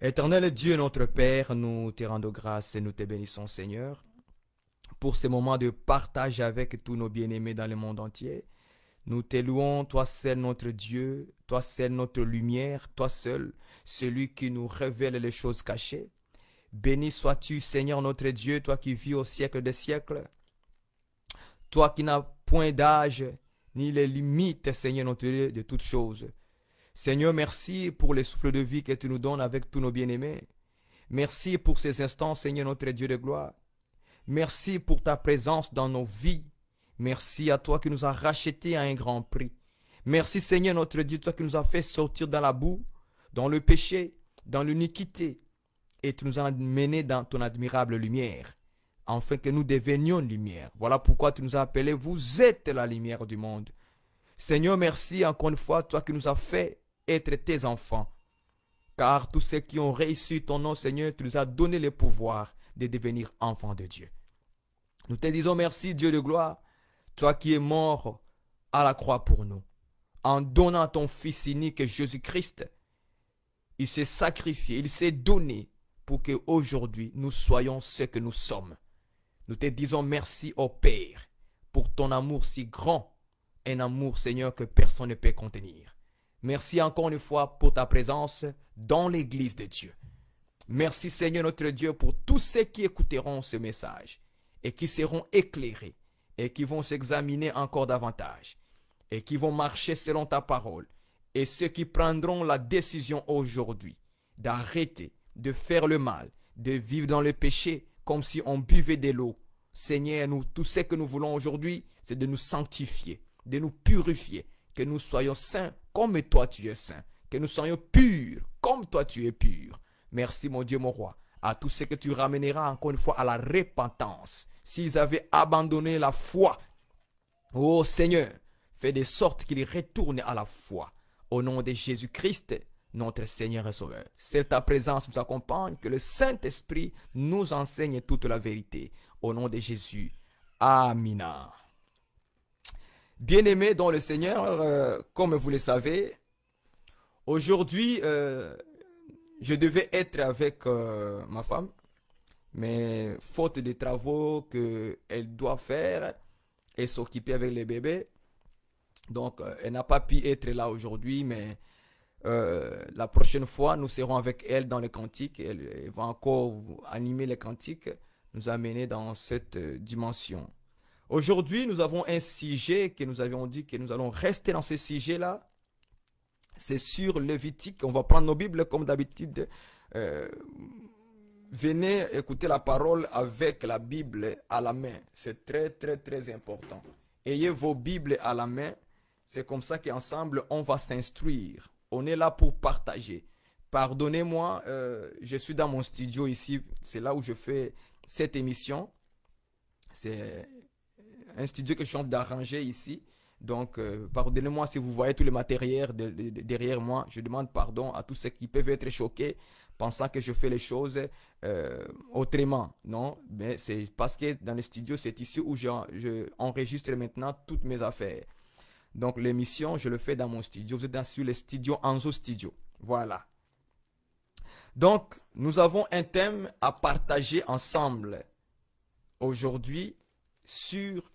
Éternel Dieu, notre Père, nous te rendons grâce et nous te bénissons, Seigneur, pour ces moments de partage avec tous nos bien-aimés dans le monde entier. Nous te toi seul notre Dieu, toi seul notre lumière, toi seul, celui qui nous révèle les choses cachées. Béni sois-tu, Seigneur notre Dieu, toi qui vis au siècle des siècles, toi qui n'as point d'âge, ni les limites, Seigneur notre Dieu, de toutes choses. Seigneur, merci pour les souffles de vie que tu nous donnes avec tous nos bien-aimés. Merci pour ces instants, Seigneur notre Dieu de gloire. Merci pour ta présence dans nos vies. Merci à toi qui nous as rachetés à un grand prix. Merci Seigneur notre Dieu, toi qui nous as fait sortir dans la boue, dans le péché, dans l'iniquité, et tu nous as menés dans ton admirable lumière, afin que nous devenions lumière. Voilà pourquoi tu nous as appelés, vous êtes la lumière du monde. Seigneur, merci encore une fois, toi qui nous as fait être tes enfants. Car tous ceux qui ont réussi ton nom, Seigneur, tu nous as donné le pouvoir de devenir enfants de Dieu. Nous te disons merci, Dieu de gloire, toi qui es mort à la croix pour nous, en donnant ton Fils unique Jésus-Christ. Il s'est sacrifié, il s'est donné pour que aujourd'hui nous soyons ce que nous sommes. Nous te disons merci, au Père, pour ton amour si grand, un amour, Seigneur, que personne ne peut contenir. Merci encore une fois pour ta présence dans l'Église de Dieu. Merci, Seigneur notre Dieu, pour tous ceux qui écouteront ce message et qui seront éclairés et qui vont s'examiner encore davantage et qui vont marcher selon ta parole et ceux qui prendront la décision aujourd'hui d'arrêter de faire le mal, de vivre dans le péché comme si on buvait de l'eau. Seigneur, nous, tout ce que nous voulons aujourd'hui, c'est de nous sanctifier, de nous purifier, que nous soyons saints comme toi tu es saint, que nous soyons purs comme toi tu es pur. Merci mon Dieu, mon roi, à tout ce que tu ramèneras encore une fois à la repentance s'ils avaient abandonné la foi. Ô Seigneur, fais de sorte qu'ils retournent à la foi. Au nom de Jésus-Christ, notre Seigneur et Sauveur. C'est ta présence nous accompagne, que le Saint-Esprit nous enseigne toute la vérité. Au nom de Jésus. Amina. Bien-aimés dans le Seigneur, euh, comme vous le savez, aujourd'hui, euh, je devais être avec euh, ma femme mais faute des travaux qu'elle doit faire et s'occuper avec les bébés, donc euh, elle n'a pas pu être là aujourd'hui, mais euh, la prochaine fois, nous serons avec elle dans les cantiques. Elle, va encore animer les cantiques, nous amener dans cette euh, dimension. Aujourd'hui, nous avons un sujet que nous avions dit que nous allons rester dans ce sujet-là. C'est sur levitique On va prendre nos Bibles comme d'habitude. Venez écouter la parole avec la Bible à la main. C'est très, très, très important. Ayez vos Bibles à la main. C'est comme ça qu'ensemble, on va s'instruire. On est là pour partager. Pardonnez-moi, euh, je suis dans mon studio ici. C'est là où je fais cette émission. C'est un studio que je suis d'arranger ici. Donc, euh, pardonnez-moi si vous voyez tous les matériels derrière moi. Je demande pardon à tous ceux qui peuvent être choqués pensant que je fais les choses euh, autrement. Non, mais c'est parce que dans le studio, c'est ici où je, enregistre maintenant toutes mes affaires. Donc l'émission, je le fais dans mon studio. Vous êtes dans, sur le studio Anzo Studio. Voilà. Donc, nous avons un thème à partager ensemble aujourd'hui sur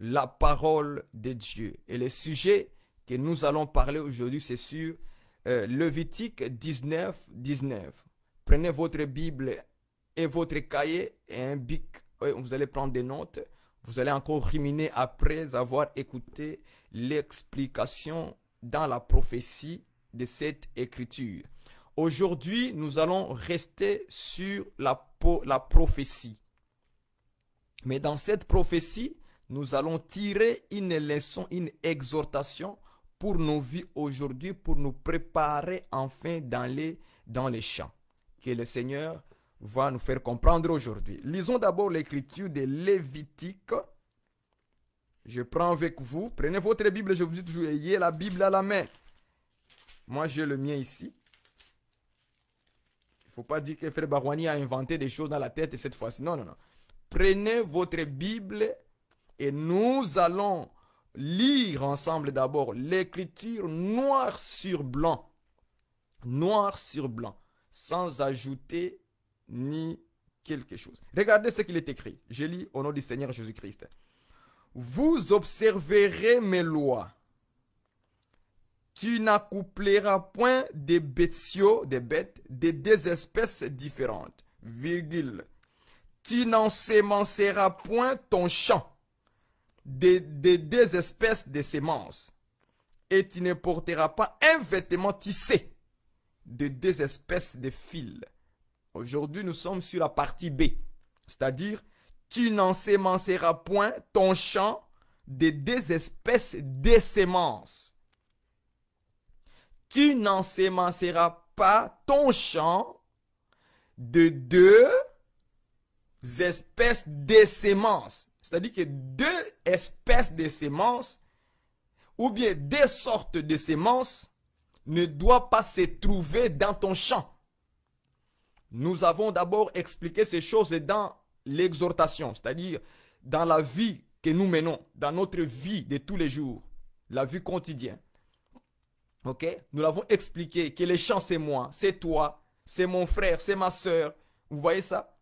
la parole de Dieu. Et le sujet que nous allons parler aujourd'hui, c'est sur Levitique 19, 19. Prenez votre Bible et votre cahier et un bic. Euh, vous allez prendre des notes. Vous allez encore ruminer après avoir écouté l'explication dans la prophétie de cette écriture. Aujourd'hui, nous allons rester sur la, la prophétie. Mais dans cette prophétie, nous allons tirer une leçon, une exhortation pour nos vies aujourd'hui, pour nous préparer enfin dans les, dans les champs que le Seigneur va nous faire comprendre aujourd'hui. Lisons d'abord l'écriture de Lévitique. Je prends avec vous. Prenez votre Bible, je vous dis toujours, ayez la Bible à la main. Moi, j'ai le mien ici. Il ne faut pas dire que Frère Barouani a inventé des choses dans la tête cette fois-ci. Non, non, non. Prenez votre Bible et nous allons lire ensemble d'abord l'écriture noir sur blanc. Noir sur blanc. Sans ajouter ni quelque chose. Regardez ce qu'il est écrit. Je lis au nom du Seigneur Jésus-Christ. Vous observerez mes lois. Tu n'accoupleras point des bestiaux, des bêtes, de deux espèces différentes. Virgule. Tu n'ensemenceras point ton champ des de deux espèces de semences. Et tu ne porteras pas un vêtement tissé de deux espèces de fils. Aujourd'hui, nous sommes sur la partie B. C'est-à-dire, tu n'ensemenceras point ton champ de deux espèces de semences. Tu n'ensemenceras pas ton champ de deux espèces de semences. C'est-à-dire que deux espèces de semences, ou bien deux sortes de semences, ne doivent pas se trouver dans ton champ. Nous avons d'abord expliqué ces choses dans l'exhortation, c'est-à-dire dans la vie que nous menons, dans notre vie de tous les jours, la vie quotidienne. Ok Nous l'avons expliqué que les champs, c'est moi, c'est toi, c'est mon frère, c'est ma soeur. Vous voyez ça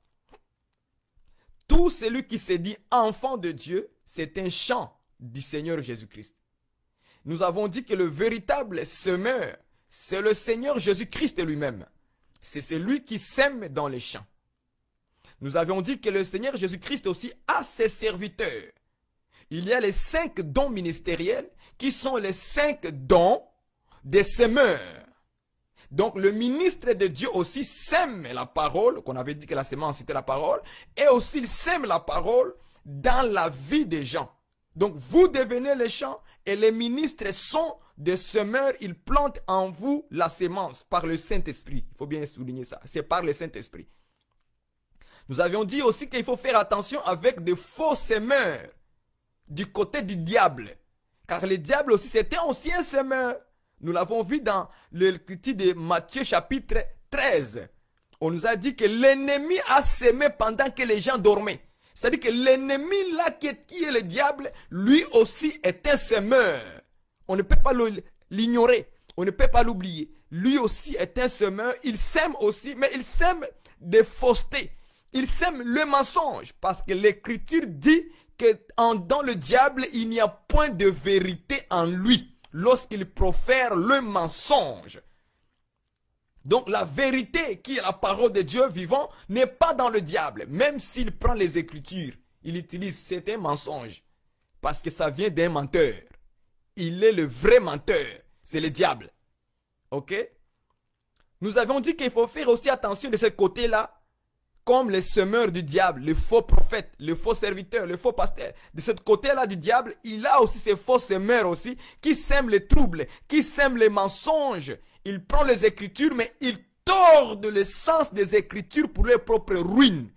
celui qui s'est dit enfant de Dieu, c'est un champ du Seigneur Jésus-Christ. Nous avons dit que le véritable semeur, c'est le Seigneur Jésus-Christ lui-même. C'est celui qui sème dans les champs. Nous avons dit que le Seigneur Jésus-Christ aussi a ses serviteurs. Il y a les cinq dons ministériels qui sont les cinq dons des semeurs. Donc le ministre de Dieu aussi sème la parole, qu'on avait dit que la sémence c'était la parole, et aussi il sème la parole dans la vie des gens. Donc vous devenez les champs et les ministres sont des semeurs, ils plantent en vous la sémence par le Saint-Esprit. Il faut bien souligner ça, c'est par le Saint-Esprit. Nous avions dit aussi qu'il faut faire attention avec de faux semeurs du côté du diable. Car le diable aussi, c'était aussi un semeur. Nous l'avons vu dans le de Matthieu chapitre 13. On nous a dit que l'ennemi a semé pendant que les gens dormaient. C'est-à-dire que l'ennemi là qui est, le diable, lui aussi est un semeur. On ne peut pas l'ignorer. On ne peut pas l'oublier. Lui aussi est un semeur. Il sème aussi, mais il sème des faussetés. Il sème le mensonge. Parce que l'écriture dit que en, dans le diable, il n'y a point de vérité en lui lorsqu'il profère le mensonge. Donc la vérité qui est la parole de Dieu vivant n'est pas dans le diable. Même s'il prend les écritures, il utilise certains mensonges. Parce que ça vient d'un menteur. Il est le vrai menteur. C'est le diable. Ok Nous avons dit qu'il faut faire aussi attention de ce côté-là comme les semeurs du diable, les faux prophètes, les faux serviteurs, les faux pasteurs. De ce côté-là du diable, il a aussi ces faux semeurs aussi qui sèment les troubles, qui sèment les mensonges. Il prend les écritures, mais il tord le sens des écritures pour leur propre ruine.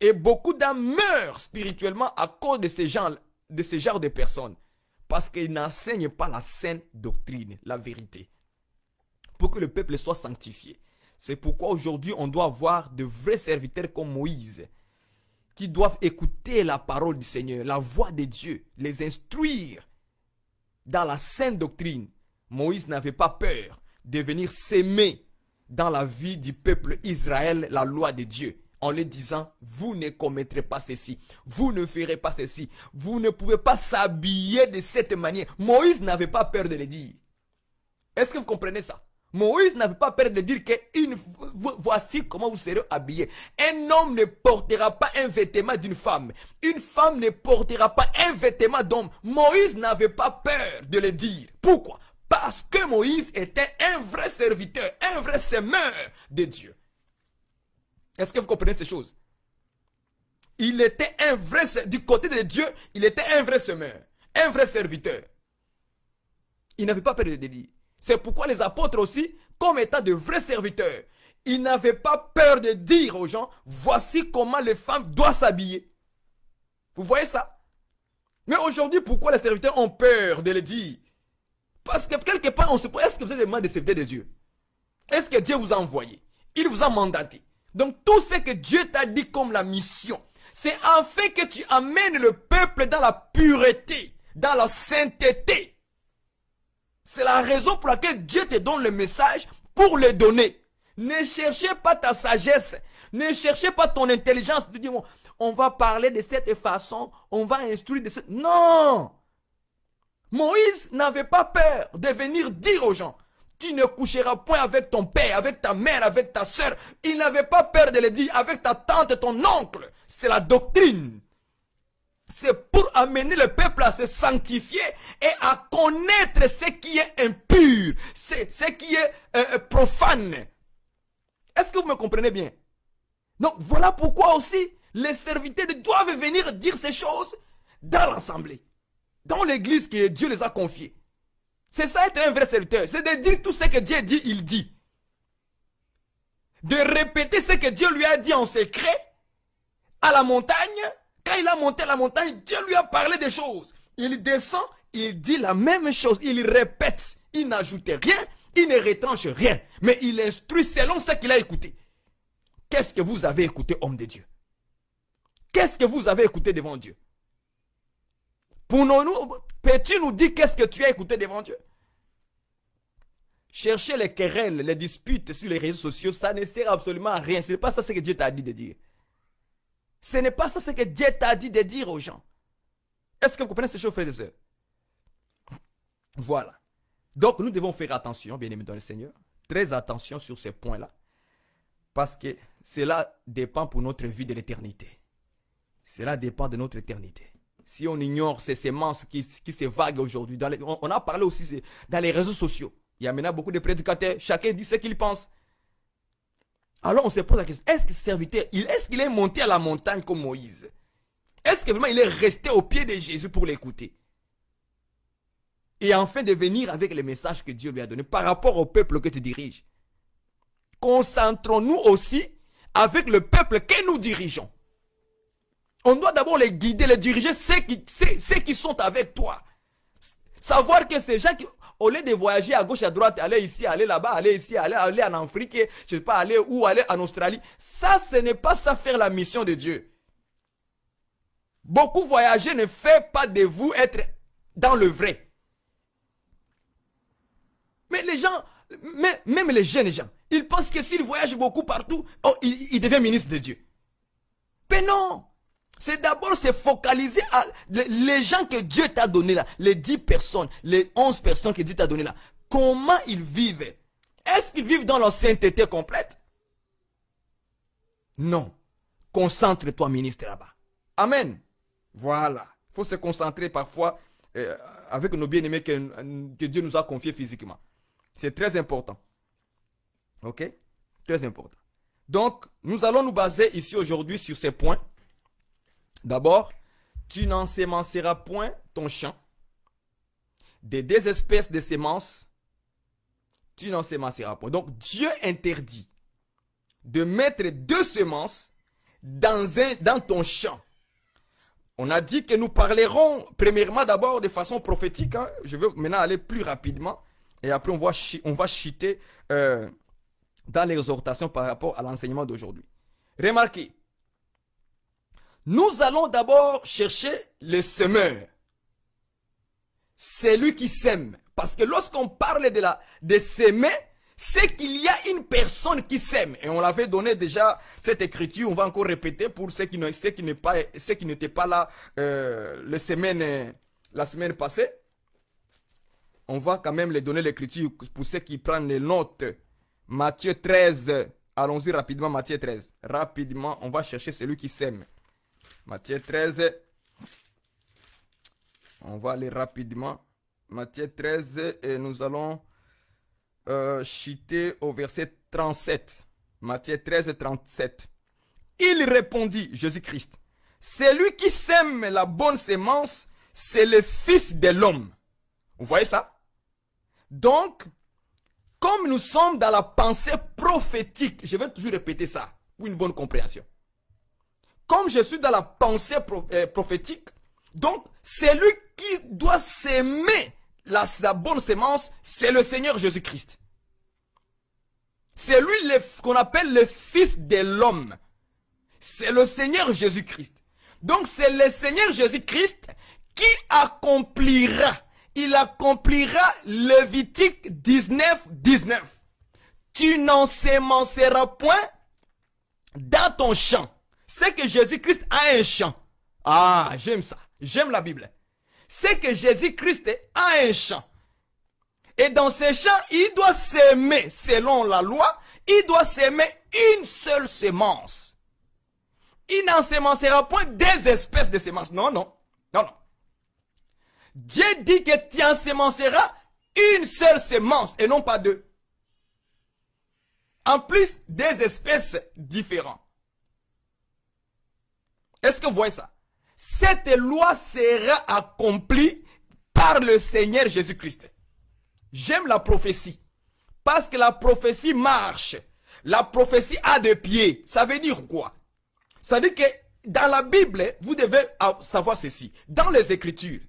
Et beaucoup d'âmes meurent spirituellement à cause de ces gens, de ce genres de personnes. Parce qu'ils n'enseignent pas la saine doctrine, la vérité. Pour que le peuple soit sanctifié. C'est pourquoi aujourd'hui, on doit avoir de vrais serviteurs comme Moïse, qui doivent écouter la parole du Seigneur, la voix de Dieu, les instruire dans la sainte doctrine. Moïse n'avait pas peur de venir s'aimer dans la vie du peuple Israël la loi de Dieu en lui disant, vous ne commettrez pas ceci, vous ne ferez pas ceci, vous ne pouvez pas s'habiller de cette manière. Moïse n'avait pas peur de le dire. Est-ce que vous comprenez ça Moïse n'avait pas peur de dire que voici comment vous serez habillés. Un homme ne portera pas un vêtement d'une femme. Une femme ne portera pas un vêtement d'homme. Moïse n'avait pas peur de le dire. Pourquoi Parce que Moïse était un vrai serviteur, un vrai semeur de Dieu. Est-ce que vous comprenez ces choses Il était un vrai, du côté de Dieu, il était un vrai semeur, un vrai serviteur. Il n'avait pas peur de le dire. C'est pourquoi les apôtres aussi, comme étant de vrais serviteurs, ils n'avaient pas peur de dire aux gens, voici comment les femmes doivent s'habiller. Vous voyez ça Mais aujourd'hui, pourquoi les serviteurs ont peur de le dire Parce que quelque part, on se pose, est-ce que vous êtes des de serviteurs de Dieu Est-ce que Dieu vous a envoyé Il vous a mandaté. Donc tout ce que Dieu t'a dit comme la mission, c'est afin que tu amènes le peuple dans la pureté, dans la sainteté. C'est la raison pour laquelle Dieu te donne le message pour le donner. Ne cherchez pas ta sagesse. Ne cherchez pas ton intelligence. on va parler de cette façon. On va instruire de cette... Non Moïse n'avait pas peur de venir dire aux gens, tu ne coucheras point avec ton père, avec ta mère, avec ta soeur. Il n'avait pas peur de le dire avec ta tante, ton oncle. C'est la doctrine c'est pour amener le peuple à se sanctifier et à connaître ce qui est impur, ce qui est euh, euh, profane. Est-ce que vous me comprenez bien Donc voilà pourquoi aussi les serviteurs doivent venir dire ces choses dans l'assemblée, dans l'église que Dieu les a confiées. C'est ça être un vrai serviteur, c'est de dire tout ce que Dieu dit, il dit. De répéter ce que Dieu lui a dit en secret à la montagne quand il a monté la montagne, Dieu lui a parlé des choses. Il descend, il dit la même chose, il répète, il n'ajoute rien, il ne retranche rien, mais il instruit selon ce qu'il a écouté. Qu'est-ce que vous avez écouté, homme de Dieu Qu'est-ce que vous avez écouté devant Dieu Pour nous, peux-tu nous dire qu'est-ce que tu as écouté devant Dieu Chercher les querelles, les disputes sur les réseaux sociaux, ça ne sert absolument à rien. Ce n'est pas ça ce que Dieu t'a dit de dire. Ce n'est pas ça ce que Dieu t'a dit de dire aux gens. Est-ce que vous comprenez ces choses, frères et Voilà. Donc, nous devons faire attention, bien aimé dans le Seigneur. Très attention sur ces points-là. Parce que cela dépend pour notre vie de l'éternité. Cela dépend de notre éternité. Si on ignore ces semences qui, se vaguent aujourd'hui, on, a parlé aussi dans les réseaux sociaux. Il y a maintenant beaucoup de prédicateurs. Chacun dit ce qu'il pense. Alors on se pose la question, est-ce que ce serviteur, est-ce qu'il est monté à la montagne comme Moïse Est-ce que vraiment il est resté au pied de Jésus pour l'écouter Et enfin de venir avec les messages que Dieu lui a donné par rapport au peuple que tu diriges. Concentrons-nous aussi avec le peuple que nous dirigeons. On doit d'abord les guider, les diriger, ceux qui, qui sont avec toi. Savoir que c'est gens qui au lieu de voyager à gauche, à droite, aller ici, aller là-bas, aller ici, aller, aller en Afrique, je sais pas, aller où, aller en Australie. Ça, ce n'est pas ça faire la mission de Dieu. Beaucoup voyager ne fait pas de vous être dans le vrai. Mais les gens, mais, même les jeunes gens, ils pensent que s'ils voyagent beaucoup partout, oh, ils, ils deviennent ministres de Dieu. Mais non c'est d'abord se focaliser à les gens que Dieu t'a donné là, les 10 personnes, les 11 personnes que Dieu t'a donné là. Comment ils vivent Est-ce qu'ils vivent dans leur sainteté complète Non. Concentre-toi, ministre, là-bas. Amen. Voilà. Il faut se concentrer parfois euh, avec nos bien-aimés que, que Dieu nous a confiés physiquement. C'est très important. OK Très important. Donc, nous allons nous baser ici aujourd'hui sur ces points. D'abord, tu n'en n'ensemenceras point ton champ des deux espèces de semences. Tu n'en n'ensemenceras point. Donc Dieu interdit de mettre deux semences dans, un, dans ton champ. On a dit que nous parlerons premièrement d'abord de façon prophétique. Hein. Je veux maintenant aller plus rapidement. Et après, on va, on va chiter euh, dans l'exhortation par rapport à l'enseignement d'aujourd'hui. Remarquez, nous allons d'abord chercher le semeur. C'est lui qui sème. Parce que lorsqu'on parle de, la, de s'aimer, c'est qu'il y a une personne qui s'aime. Et on l'avait donné déjà cette écriture, on va encore répéter pour ceux qui, ceux qui, pas, ceux qui n'étaient pas là euh, la, semaine, la semaine passée. On va quand même les donner l'écriture pour ceux qui prennent les notes. Matthieu 13, allons-y rapidement, Matthieu 13. Rapidement, on va chercher celui qui s'aime. Matthieu 13. On va aller rapidement. Matthieu 13 et nous allons euh, chiter au verset 37. Matthieu 13 37. Il répondit, Jésus-Christ, celui qui sème la bonne sémence, c'est le Fils de l'homme. Vous voyez ça Donc, comme nous sommes dans la pensée prophétique, je vais toujours répéter ça pour une bonne compréhension comme je suis dans la pensée euh, prophétique, donc c'est lui qui doit s'aimer la, bonne semence, c'est le Seigneur Jésus-Christ. C'est lui qu'on appelle le Fils de l'homme. C'est le Seigneur Jésus-Christ. Donc c'est le Seigneur Jésus-Christ qui accomplira, il accomplira Lévitique 19, 19. Tu n'en sémenceras point dans ton champ c'est que Jésus-Christ a un champ. Ah, j'aime ça. J'aime la Bible. C'est que Jésus-Christ a un champ. Et dans ce champ, il doit s'aimer selon la loi. Il doit s'aimer une seule semence. Il s'émancera point des espèces de semences. Non, non. Non, non. Dieu dit que tu ensemenceras une seule semence et non pas deux. En plus, des espèces différentes. Est-ce que vous voyez ça Cette loi sera accomplie par le Seigneur Jésus-Christ. J'aime la prophétie. Parce que la prophétie marche. La prophétie a des pieds. Ça veut dire quoi Ça veut dire que dans la Bible, vous devez savoir ceci. Dans les Écritures,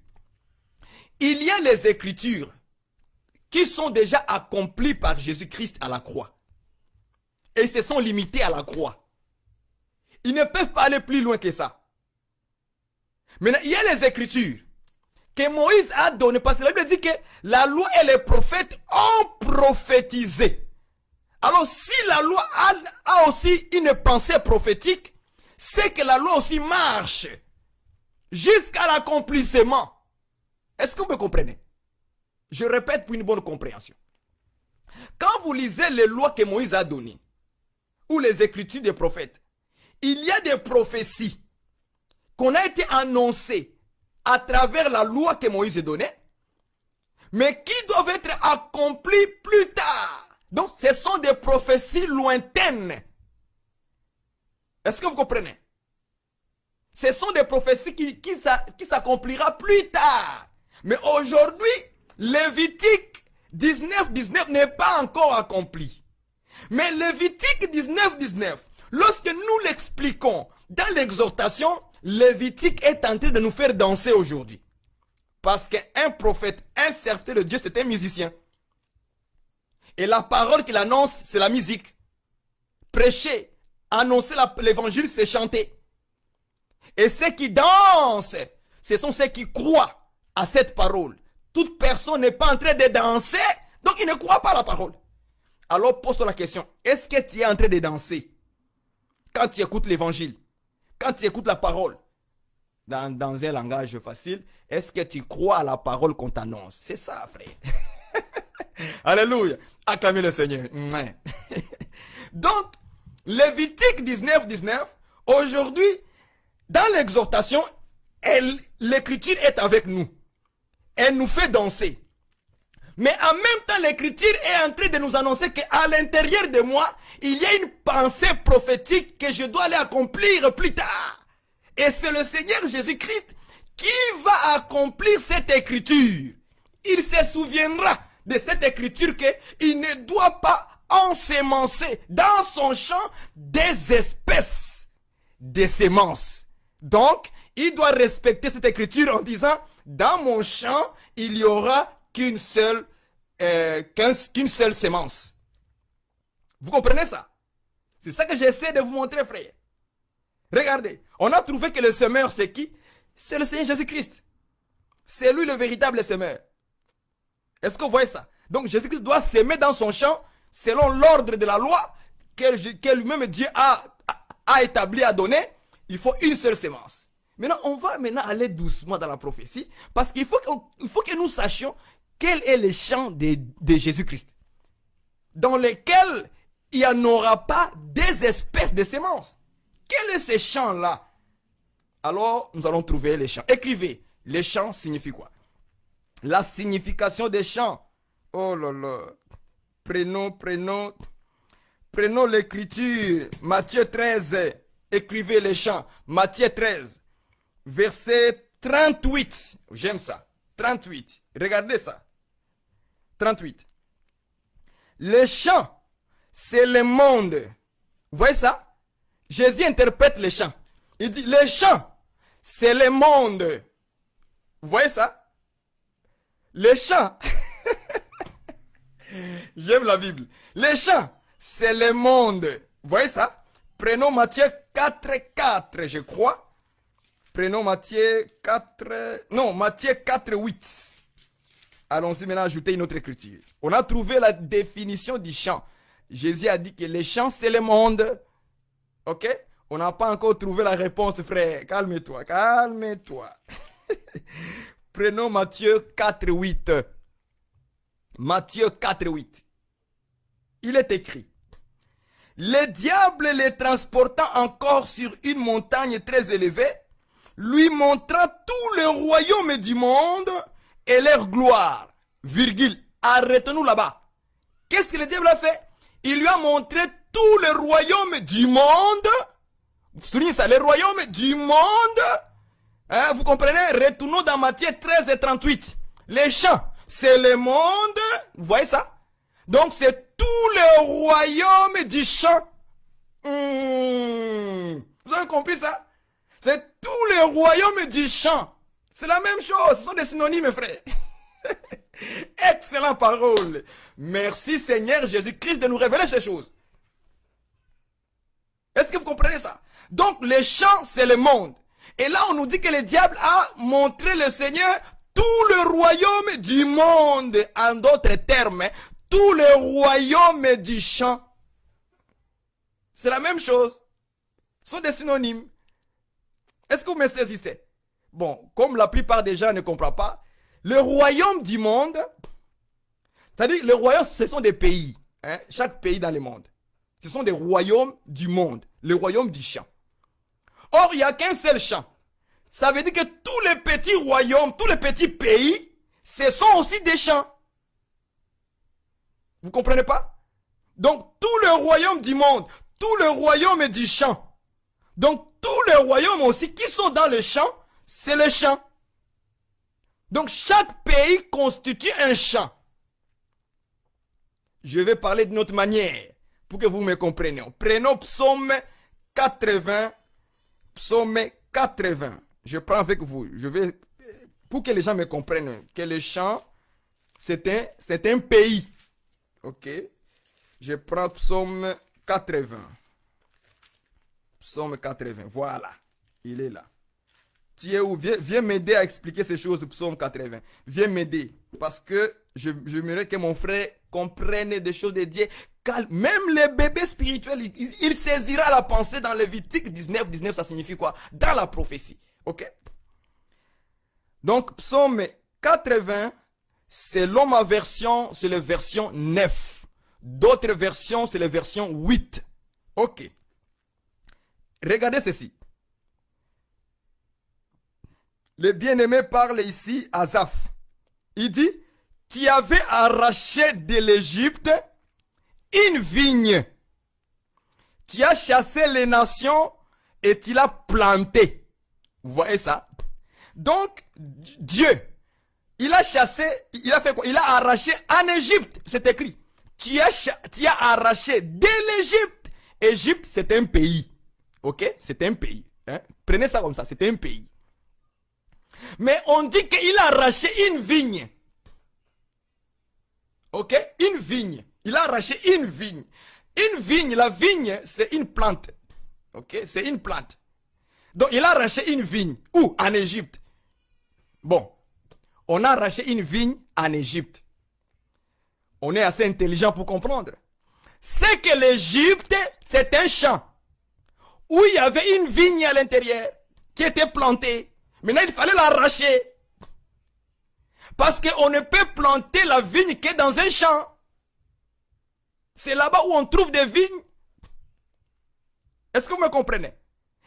il y a les Écritures qui sont déjà accomplies par Jésus-Christ à la croix. Et se sont limitées à la croix. Ils ne peuvent pas aller plus loin que ça. Maintenant, il y a les Écritures que Moïse a données, parce que la Bible dit que la loi et les prophètes ont prophétisé. Alors, si la loi a, aussi une pensée prophétique, c'est que la loi aussi marche jusqu'à l'accomplissement. Est-ce que vous me comprenez Je répète pour une bonne compréhension. Quand vous lisez les lois que Moïse a données, ou les écritures des prophètes, il y a des prophéties qu'on a été annoncées à travers la loi que Moïse a donnée, mais qui doivent être accomplies plus tard. Donc, ce sont des prophéties lointaines. Est-ce que vous comprenez Ce sont des prophéties qui, qui, s'accomplira plus tard. Mais aujourd'hui, Lévitique 19, 19 n'est pas encore accompli. Mais Lévitique 19, 19 Lorsque nous l'expliquons dans l'exhortation, Lévitique est en train de nous faire danser aujourd'hui. Parce qu'un prophète, un serviteur de Dieu, c'est un musicien. Et la parole qu'il annonce, c'est la musique. Prêcher, annoncer l'évangile, c'est chanter. Et ceux qui dansent, ce sont ceux qui croient à cette parole. Toute personne n'est pas en train de danser, donc il ne croit pas à la parole. Alors pose-toi la question, est-ce que tu es en train de danser quand tu écoutes l'évangile, quand tu écoutes la parole, dans, un langage facile, est-ce que tu crois à la parole qu'on t'annonce C'est ça, frère. Alléluia. Acclamez le Seigneur. Donc, Lévitique 19, 19, aujourd'hui, dans l'exhortation, l'écriture est avec nous. Elle nous fait danser. Mais en même temps, l'écriture est en train de nous annoncer qu'à l'intérieur de moi, il y a une pensée prophétique que je dois aller accomplir plus tard. Et c'est le Seigneur Jésus-Christ qui va accomplir cette écriture. Il se souviendra de cette écriture qu'il ne doit pas ensemencer dans son champ des espèces des semences. Donc, il doit respecter cette écriture en disant, dans mon champ, il y aura qu'une seule, euh, seule semence. Vous comprenez ça C'est ça que j'essaie de vous montrer, frère. Regardez, on a trouvé que le semeur, c'est qui C'est le Seigneur Jésus-Christ. C'est lui le véritable semeur. Est-ce que vous voyez ça Donc Jésus-Christ doit s'aimer dans son champ selon l'ordre de la loi que, lui-même Dieu a, établi, a donné. Il faut une seule sémence. Maintenant, on va maintenant aller doucement dans la prophétie parce qu'il faut, faut que nous sachions quel est le champ de, Jésus-Christ dans lequel il n'y en aura pas des espèces de semences. Quel est ce champ-là Alors, nous allons trouver les champs. Écrivez, les champs signifient quoi La signification des champs. Oh là là. Prenons, prenons, prenons l'écriture. Matthieu 13. Écrivez les champs. Matthieu 13, verset 38. J'aime ça. 38. Regardez ça. 38. Les chants, c'est le monde. Vous voyez ça Jésus interprète les champs. Il dit, les champs, c'est le monde. Vous voyez ça Les champs. J'aime la Bible. Les champs, c'est le monde. Vous voyez ça Prenons Matthieu 4, 4, je crois. Prenons Matthieu 4... Non, Matthieu 4, 8. Allons-y maintenant ajouter une autre écriture. On a trouvé la définition du champ. Jésus a dit que les champs, c'est le monde. Ok On n'a pas encore trouvé la réponse, frère. Calme-toi, calme-toi. Prenons Matthieu 4, 8. Matthieu 4, 8. Il est écrit. Le diable les transportant encore sur une montagne très élevée, lui montra tous les royaumes du monde et leur gloire. Virgule. Arrêtons-nous là-bas. Qu'est-ce que le diable a fait Il lui a montré tous les royaumes du monde. Vous soulignez ça, les royaumes du monde. Hein, vous comprenez Retournons dans Matthieu 13 et 38. Les champs, c'est le monde. Vous voyez ça Donc c'est tous les royaumes du champ. Hmm. Vous avez compris ça C'est tous les royaumes du champ. C'est la même chose. Ce sont des synonymes, frère. Excellente parole. Merci Seigneur Jésus-Christ de nous révéler ces choses. Est-ce que vous comprenez ça Donc les champs, c'est le monde. Et là, on nous dit que le diable a montré le Seigneur tout le royaume du monde. En d'autres termes, tout le royaume du champ. C'est la même chose. Ce sont des synonymes. Est-ce que vous me saisissez bon, comme la plupart des gens ne comprennent pas, le royaume du monde, c'est-à-dire le royaume, ce sont des pays. Hein, chaque pays dans le monde. Ce sont des royaumes du monde, le royaume du champ. Or, il n'y a qu'un seul champ. Ça veut dire que tous les petits royaumes, tous les petits pays, ce sont aussi des champs. Vous comprenez pas Donc, tout le royaume du monde, tout le royaume du champ. Donc, tous les royaumes aussi qui sont dans le champ, c'est le champ. Donc chaque pays constitue un champ. Je vais parler d'une autre manière pour que vous me compreniez. Prenons psaume 80. Psaume 80. Je prends avec vous. Je vais pour que les gens me comprennent que le champ c'est un c'est un pays. OK Je prends psaume 80. Psaume 80. Voilà. Il est là. Viens, m'aider à expliquer ces choses, psaume 80. Viens m'aider. Parce que je, que mon frère comprenne des choses de Dieu. Même les bébés spirituels, il, il saisira la pensée dans Lévitique 19. 19, ça signifie quoi Dans la prophétie. Ok Donc, psaume 80, selon ma version, c'est la version 9. D'autres versions, c'est la version 8. Ok. Regardez ceci le bien-aimé parle ici à Zaf. Il dit, tu avais arraché de l'Égypte une vigne. Tu as chassé les nations et tu l'as plantée. Vous voyez ça Donc, Dieu, il a chassé, il a fait quoi Il a arraché en Égypte, c'est écrit. Tu as, arraché de l'Égypte. Égypte, c'est un pays. Ok C'est un pays. Hein? Prenez ça comme ça, c'est un pays. Mais on dit qu'il a arraché une vigne. Ok Une vigne. Il a arraché une vigne. Une vigne, la vigne, c'est une plante. Ok C'est une plante. Donc, il a arraché une vigne. Où En Égypte. Bon. On a arraché une vigne en Égypte. On est assez intelligent pour comprendre. C'est que l'Égypte, c'est un champ où il y avait une vigne à l'intérieur qui était plantée. Maintenant, il fallait l'arracher. Parce qu'on ne peut planter la vigne que dans un champ. C'est là-bas où on trouve des vignes. Est-ce que vous me comprenez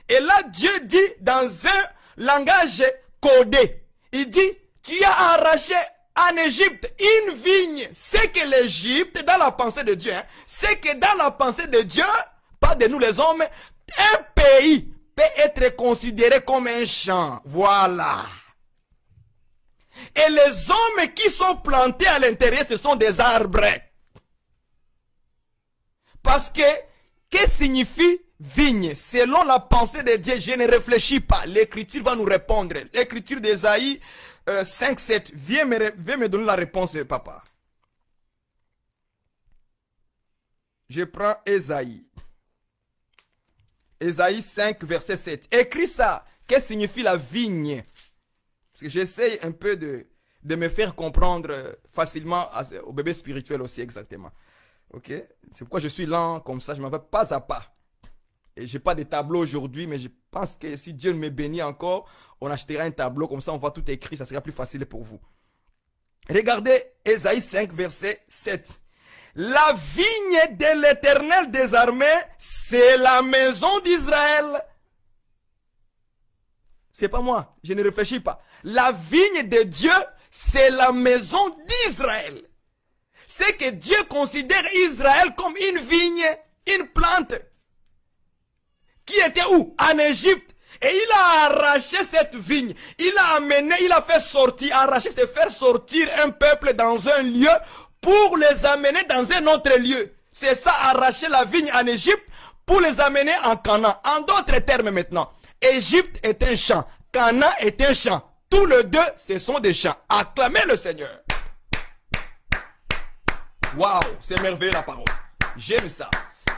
Et là, Dieu dit dans un langage codé, il dit, tu as arraché en Égypte une vigne. C'est que l'Égypte, dans la pensée de Dieu, hein, c'est que dans la pensée de Dieu, pas de nous les hommes, un pays être considéré comme un champ. Voilà. Et les hommes qui sont plantés à l'intérieur, ce sont des arbres. Parce que, que signifie vigne Selon la pensée de Dieu, je ne réfléchis pas. L'écriture va nous répondre. L'écriture d'esaïe 5, 7. Viens me, viens donner la réponse, papa. Je prends esaïe Esaïe 5, verset 7. Écris ça. Qu'est-ce que signifie la vigne Parce que j'essaie un peu de, de me faire comprendre euh, facilement à, au bébé spirituel aussi exactement. Ok C'est pourquoi je suis lent comme ça, je m'en vais pas à pas. Et j'ai pas de tableau aujourd'hui, mais je pense que si Dieu me bénit encore, on achètera un tableau, comme ça on voit tout écrit, ça sera plus facile pour vous. Regardez Esaïe 5, verset 7. La vigne de l'éternel des armées, c'est la maison d'Israël. C'est pas moi, je ne réfléchis pas. La vigne de Dieu, c'est la maison d'Israël. C'est que Dieu considère Israël comme une vigne, une plante, qui était où En Égypte. Et il a arraché cette vigne. Il a amené, il a fait sortir, arraché, c'est faire sortir un peuple dans un lieu pour les amener dans un autre lieu. C'est ça, arracher la vigne en Égypte pour les amener en Canaan. En d'autres termes maintenant, Égypte est un champ, Canaan est un champ. Tous les deux, ce sont des champs. Acclamez le Seigneur. Waouh, c'est merveilleux la parole. J'aime ça.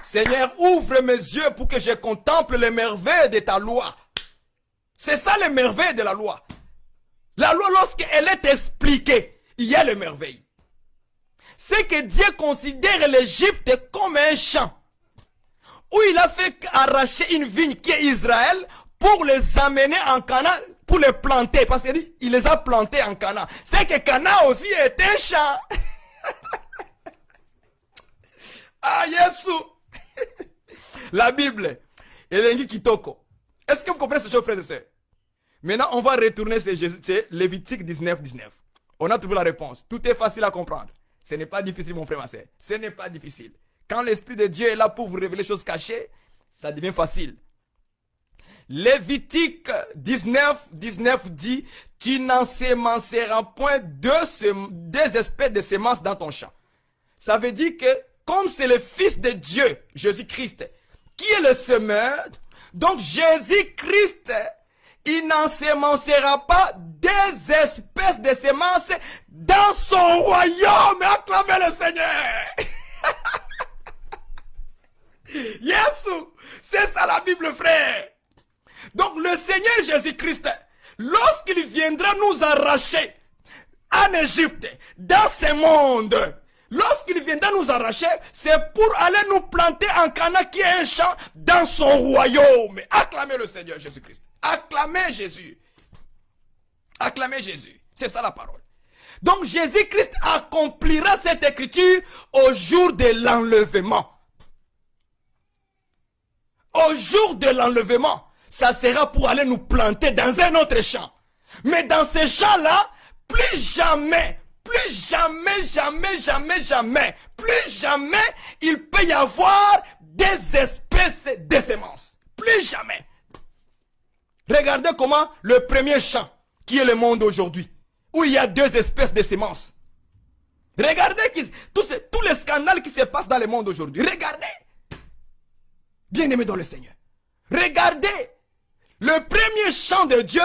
Seigneur, ouvre mes yeux pour que je contemple les merveilles de ta loi. C'est ça les merveilles de la loi. La loi, lorsqu'elle est expliquée, il y a les merveilles c'est que Dieu considère l'Égypte comme un champ où il a fait arracher une vigne qui est Israël pour les amener en Cana pour les planter. Parce qu'il il les a plantés en Cana. C'est que Cana aussi est un champ. ah, Yesu. La Bible. Est-ce que vous comprenez ce chose, frère et Maintenant, on va retourner, c'est Lévitique 19, 19. On a trouvé la réponse. Tout est facile à comprendre. Ce n'est pas difficile, mon frère, Marcel. Ce n'est pas difficile. Quand l'Esprit de Dieu est là pour vous révéler choses cachées, ça devient facile. Lévitique 19, 19 dit, tu n'ensemenceras point deux, deux espèces de semences dans ton champ. Ça veut dire que, comme c'est le Fils de Dieu, Jésus-Christ, qui est le semeur, donc Jésus-Christ il n'en pas des espèces de semences dans son royaume. Acclamez le Seigneur. yes, c'est ça la Bible, frère. Donc le Seigneur Jésus-Christ, lorsqu'il viendra nous arracher en Égypte, dans ce monde, Lorsqu'il viendra nous arracher, c'est pour aller nous planter en Cana qui est un champ dans son royaume. Acclamez le Seigneur Jésus-Christ. Acclamez Jésus. Acclamez Jésus. C'est ça la parole. Donc Jésus-Christ accomplira cette écriture au jour de l'enlèvement. Au jour de l'enlèvement, ça sera pour aller nous planter dans un autre champ. Mais dans ce champ-là, plus jamais plus jamais, jamais, jamais, jamais, plus jamais, il peut y avoir des espèces de semences. Plus jamais. Regardez comment le premier champ, qui est le monde aujourd'hui, où il y a deux espèces de semences. Regardez tous, tous les scandales qui se passent dans le monde aujourd'hui. Regardez. Bien-aimé dans le Seigneur. Regardez. Le premier champ de Dieu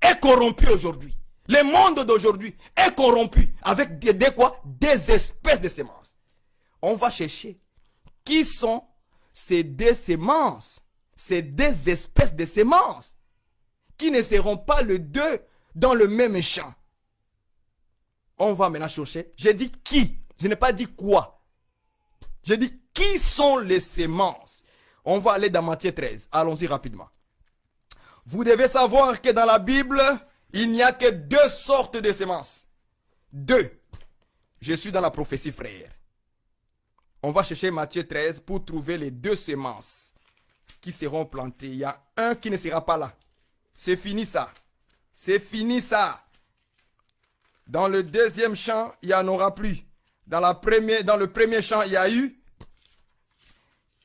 est corrompu aujourd'hui. Le monde d'aujourd'hui est corrompu avec des, quoi des espèces de semences. On va chercher qui sont ces deux semences, ces deux espèces de semences qui ne seront pas les deux dans le même champ. On va maintenant chercher. J'ai dit qui, je n'ai pas dit quoi. J'ai dit qui sont les semences. On va aller dans Matthieu 13. Allons-y rapidement. Vous devez savoir que dans la Bible, il n'y a que deux sortes de semences. Deux. Je suis dans la prophétie, frère. On va chercher Matthieu 13 pour trouver les deux semences qui seront plantées. Il y a un qui ne sera pas là. C'est fini ça. C'est fini ça. Dans le deuxième champ, il n'y en aura plus. Dans, la dans le premier champ, il y a eu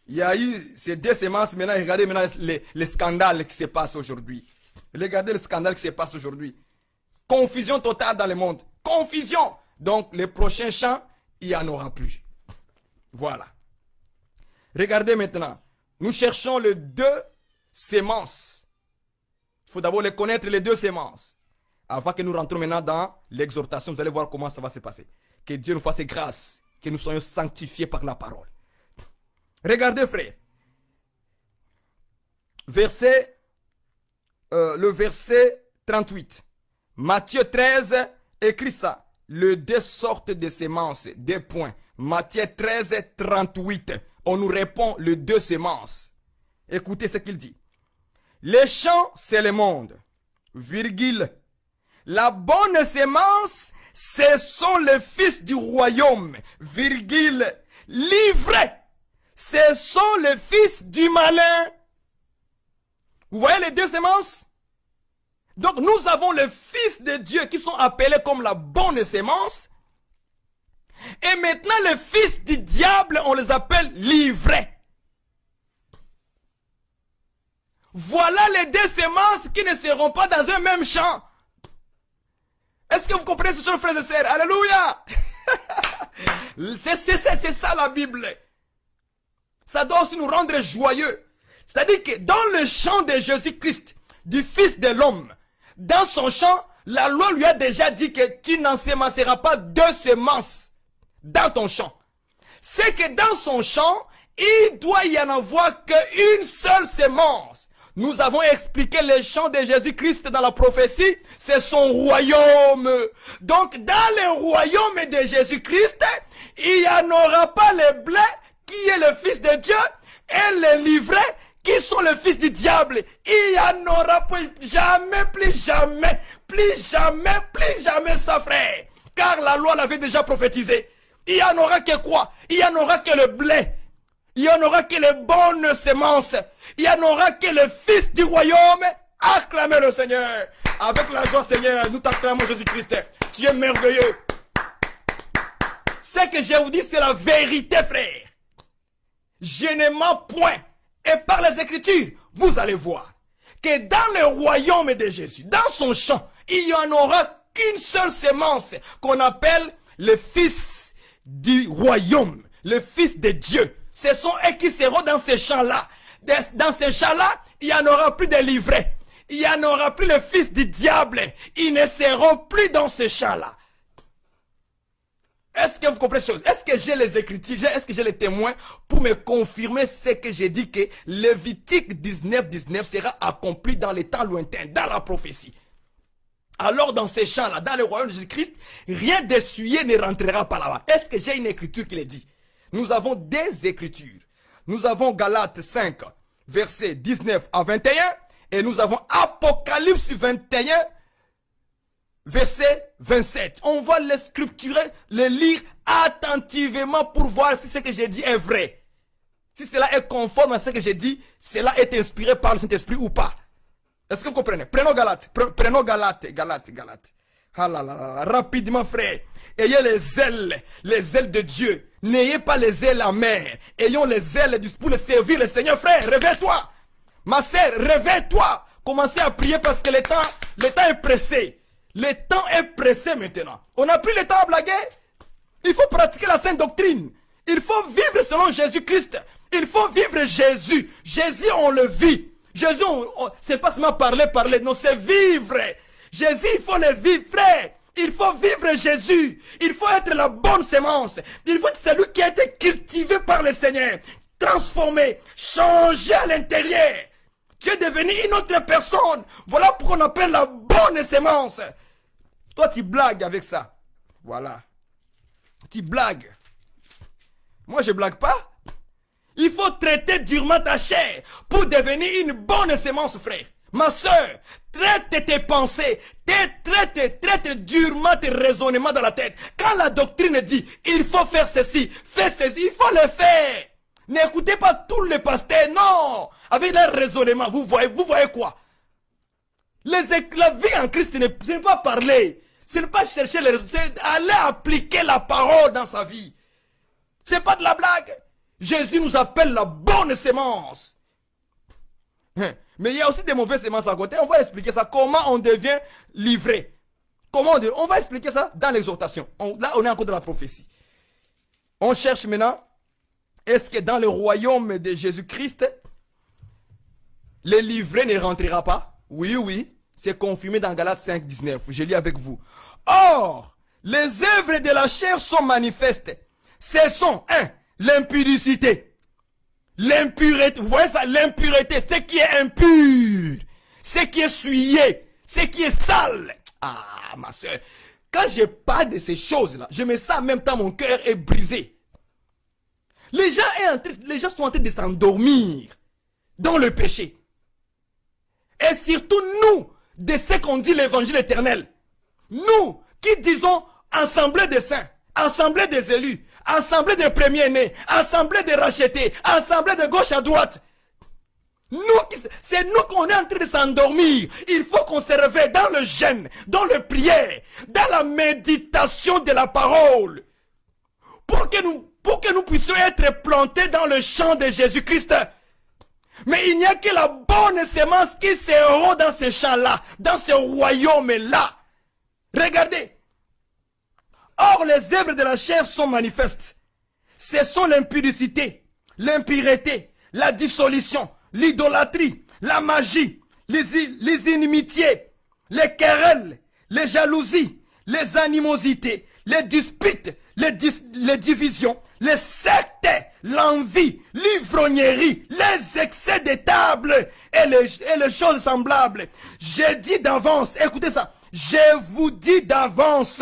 il y a eu ces deux semences maintenant, regardez maintenant les scandales qui se passent aujourd'hui. Regardez le scandale qui se passe aujourd'hui. Confusion totale dans le monde. Confusion. Donc, les prochains champs, il n'y en aura plus. Voilà. Regardez maintenant. Nous cherchons les deux semences. Il faut d'abord les connaître, les deux semences. Avant que nous rentrons maintenant dans l'exhortation, vous allez voir comment ça va se passer. Que Dieu nous fasse grâce, que nous soyons sanctifiés par la parole. Regardez, frère. Verset euh, le verset 38. Matthieu 13 écrit ça. Le deux sortes de semences, deux points. Matthieu 13, 38. On nous répond le deux semences. Écoutez ce qu'il dit. Les champs, c'est le monde. Virgule. La bonne semence, ce sont les fils du royaume. Virgule. Livré, ce sont les fils du malin. Vous voyez les deux semences Donc nous avons les fils de Dieu qui sont appelés comme la bonne semence. Et maintenant les fils du diable, on les appelle livrés. Voilà les deux semences qui ne seront pas dans un même champ. Est-ce que vous comprenez ce genre, frères et sœurs Alléluia C'est ça la Bible. Ça doit aussi nous rendre joyeux. C'est-à-dire que dans le champ de Jésus-Christ, du Fils de l'homme, dans son champ, la loi lui a déjà dit que tu n'en n'ensemenceras pas deux semences dans ton champ. C'est que dans son champ, il doit y en avoir qu'une seule semence. Nous avons expliqué le champ de Jésus-Christ dans la prophétie, c'est son royaume. Donc dans le royaume de Jésus-Christ, il n'y en aura pas le blé qui est le Fils de Dieu et le livret qui sont le fils du diable, il n'y en aura plus jamais, plus jamais, plus jamais, plus jamais ça, frère. Car la loi l'avait déjà prophétisé. Il n'y en aura que quoi Il n'y en aura que le blé. Il n'y en aura que les bonnes semences. Il n'y en aura que le fils du royaume. Acclamez le Seigneur. Avec la joie, Seigneur, nous t'acclamons Jésus-Christ. Tu es merveilleux. Ce que je vous dis, c'est la vérité, frère. Je ne mens point. Et par les Écritures, vous allez voir que dans le royaume de Jésus, dans son champ, il n'y en aura qu'une seule semence qu'on appelle le fils du royaume, le fils de Dieu. Ce sont eux qui seront dans ces champs-là. Dans ces champs-là, il n'y en aura plus de livrets. Il n'y en aura plus le fils du diable. Ils ne seront plus dans ces champs-là. Est-ce que vous comprenez chose Est-ce que j'ai les écritures Est-ce que j'ai les témoins pour me confirmer ce que j'ai dit que Lévitique 19, 19 sera accompli dans les temps lointains, dans la prophétie alors dans ces champs-là, dans le royaume de Jésus-Christ, rien d'essuyé ne rentrera pas là-bas. Est-ce que j'ai une écriture qui le dit Nous avons des écritures. Nous avons Galates 5, verset 19 à 21, et nous avons Apocalypse 21, verset 27. On va les scripturer, les lire attentivement pour voir si ce que j'ai dit est vrai. Si cela est conforme à ce que j'ai dit, cela est inspiré par le Saint-Esprit ou pas. Est-ce que vous comprenez Prenons Galate, prenons Galate, Galate, Galate. Ah Rapidement, frère. Ayez les ailes, les ailes de Dieu. N'ayez pas les ailes amères. Ayons les ailes pour le servir le Seigneur, frère. Réveille-toi. Ma sœur, réveille-toi. Commencez à prier parce que le temps, le temps est pressé. Le temps est pressé maintenant. On a pris le temps à blaguer. Il faut pratiquer la sainte doctrine. Il faut vivre selon Jésus-Christ. Il faut vivre Jésus. Jésus, on le vit. Jésus, c'est pas seulement parler, parler. Non, c'est vivre. Jésus, il faut le vivre, frère. Il faut vivre Jésus. Il faut être la bonne semence. Il faut être celui qui a été cultivé par le Seigneur, transformé, changé à l'intérieur. Tu es devenu une autre personne. Voilà pourquoi on appelle la bonne semence. Toi, tu blagues avec ça. Voilà. Tu blagues. Moi, je blague pas. Il faut traiter durement ta chair pour devenir une bonne sémence, frère. Ma soeur, traite tes pensées, traite, traite durement tes raisonnements dans la tête. Quand la doctrine dit, il faut faire ceci, fais ceci, il faut le faire. N'écoutez pas tous les pasteurs, non. Avec leur raisonnement, vous voyez, vous voyez quoi la vie en Christ, ce n'est pas parler. Ce n'est pas chercher les C'est aller appliquer la parole dans sa vie. Ce n'est pas de la blague. Jésus nous appelle la bonne sémence. Hein. Mais il y a aussi des mauvaises sémences à côté. On va expliquer ça. Comment on devient livré. Comment on, on va expliquer ça dans l'exhortation. là, on est encore dans la prophétie. On cherche maintenant. Est-ce que dans le royaume de Jésus-Christ, le livré ne rentrera pas oui, oui, c'est confirmé dans Galates 5, 19. Je lis avec vous. Or, les œuvres de la chair sont manifestes. Ce sont, un, l'impudicité. L'impureté, vous voyez ça, l'impureté, ce qui est impur, ce qui est souillé, ce qui est sale. Ah, ma soeur, quand je parle de ces choses-là, je me sens en même temps, mon cœur est brisé. Les gens, les gens sont en train de s'endormir dans le péché et surtout nous, de ce qu'on dit l'évangile éternel. Nous, qui disons assemblée des saints, assemblée des élus, assemblée des premiers-nés, assemblée des rachetés, assemblée de gauche à droite. Nous, c'est nous qu'on est en train de s'endormir. Il faut qu'on se réveille dans le jeûne, dans le prière, dans la méditation de la parole. Pour que nous, pour que nous puissions être plantés dans le champ de Jésus-Christ. Mais il n'y a que la bonne semence qui rend dans ce champ-là, dans ce royaume-là. Regardez. Or, les œuvres de la chair sont manifestes. Ce sont l'impudicité, l'impureté, la dissolution, l'idolâtrie, la magie, les, inimitiés, les querelles, les jalousies, les animosités, les disputes, les, les divisions, les sectes, l'envie, l'ivrognerie, les excès des tables et les, choses semblables. J'ai dit d'avance, écoutez ça, je vous dis d'avance,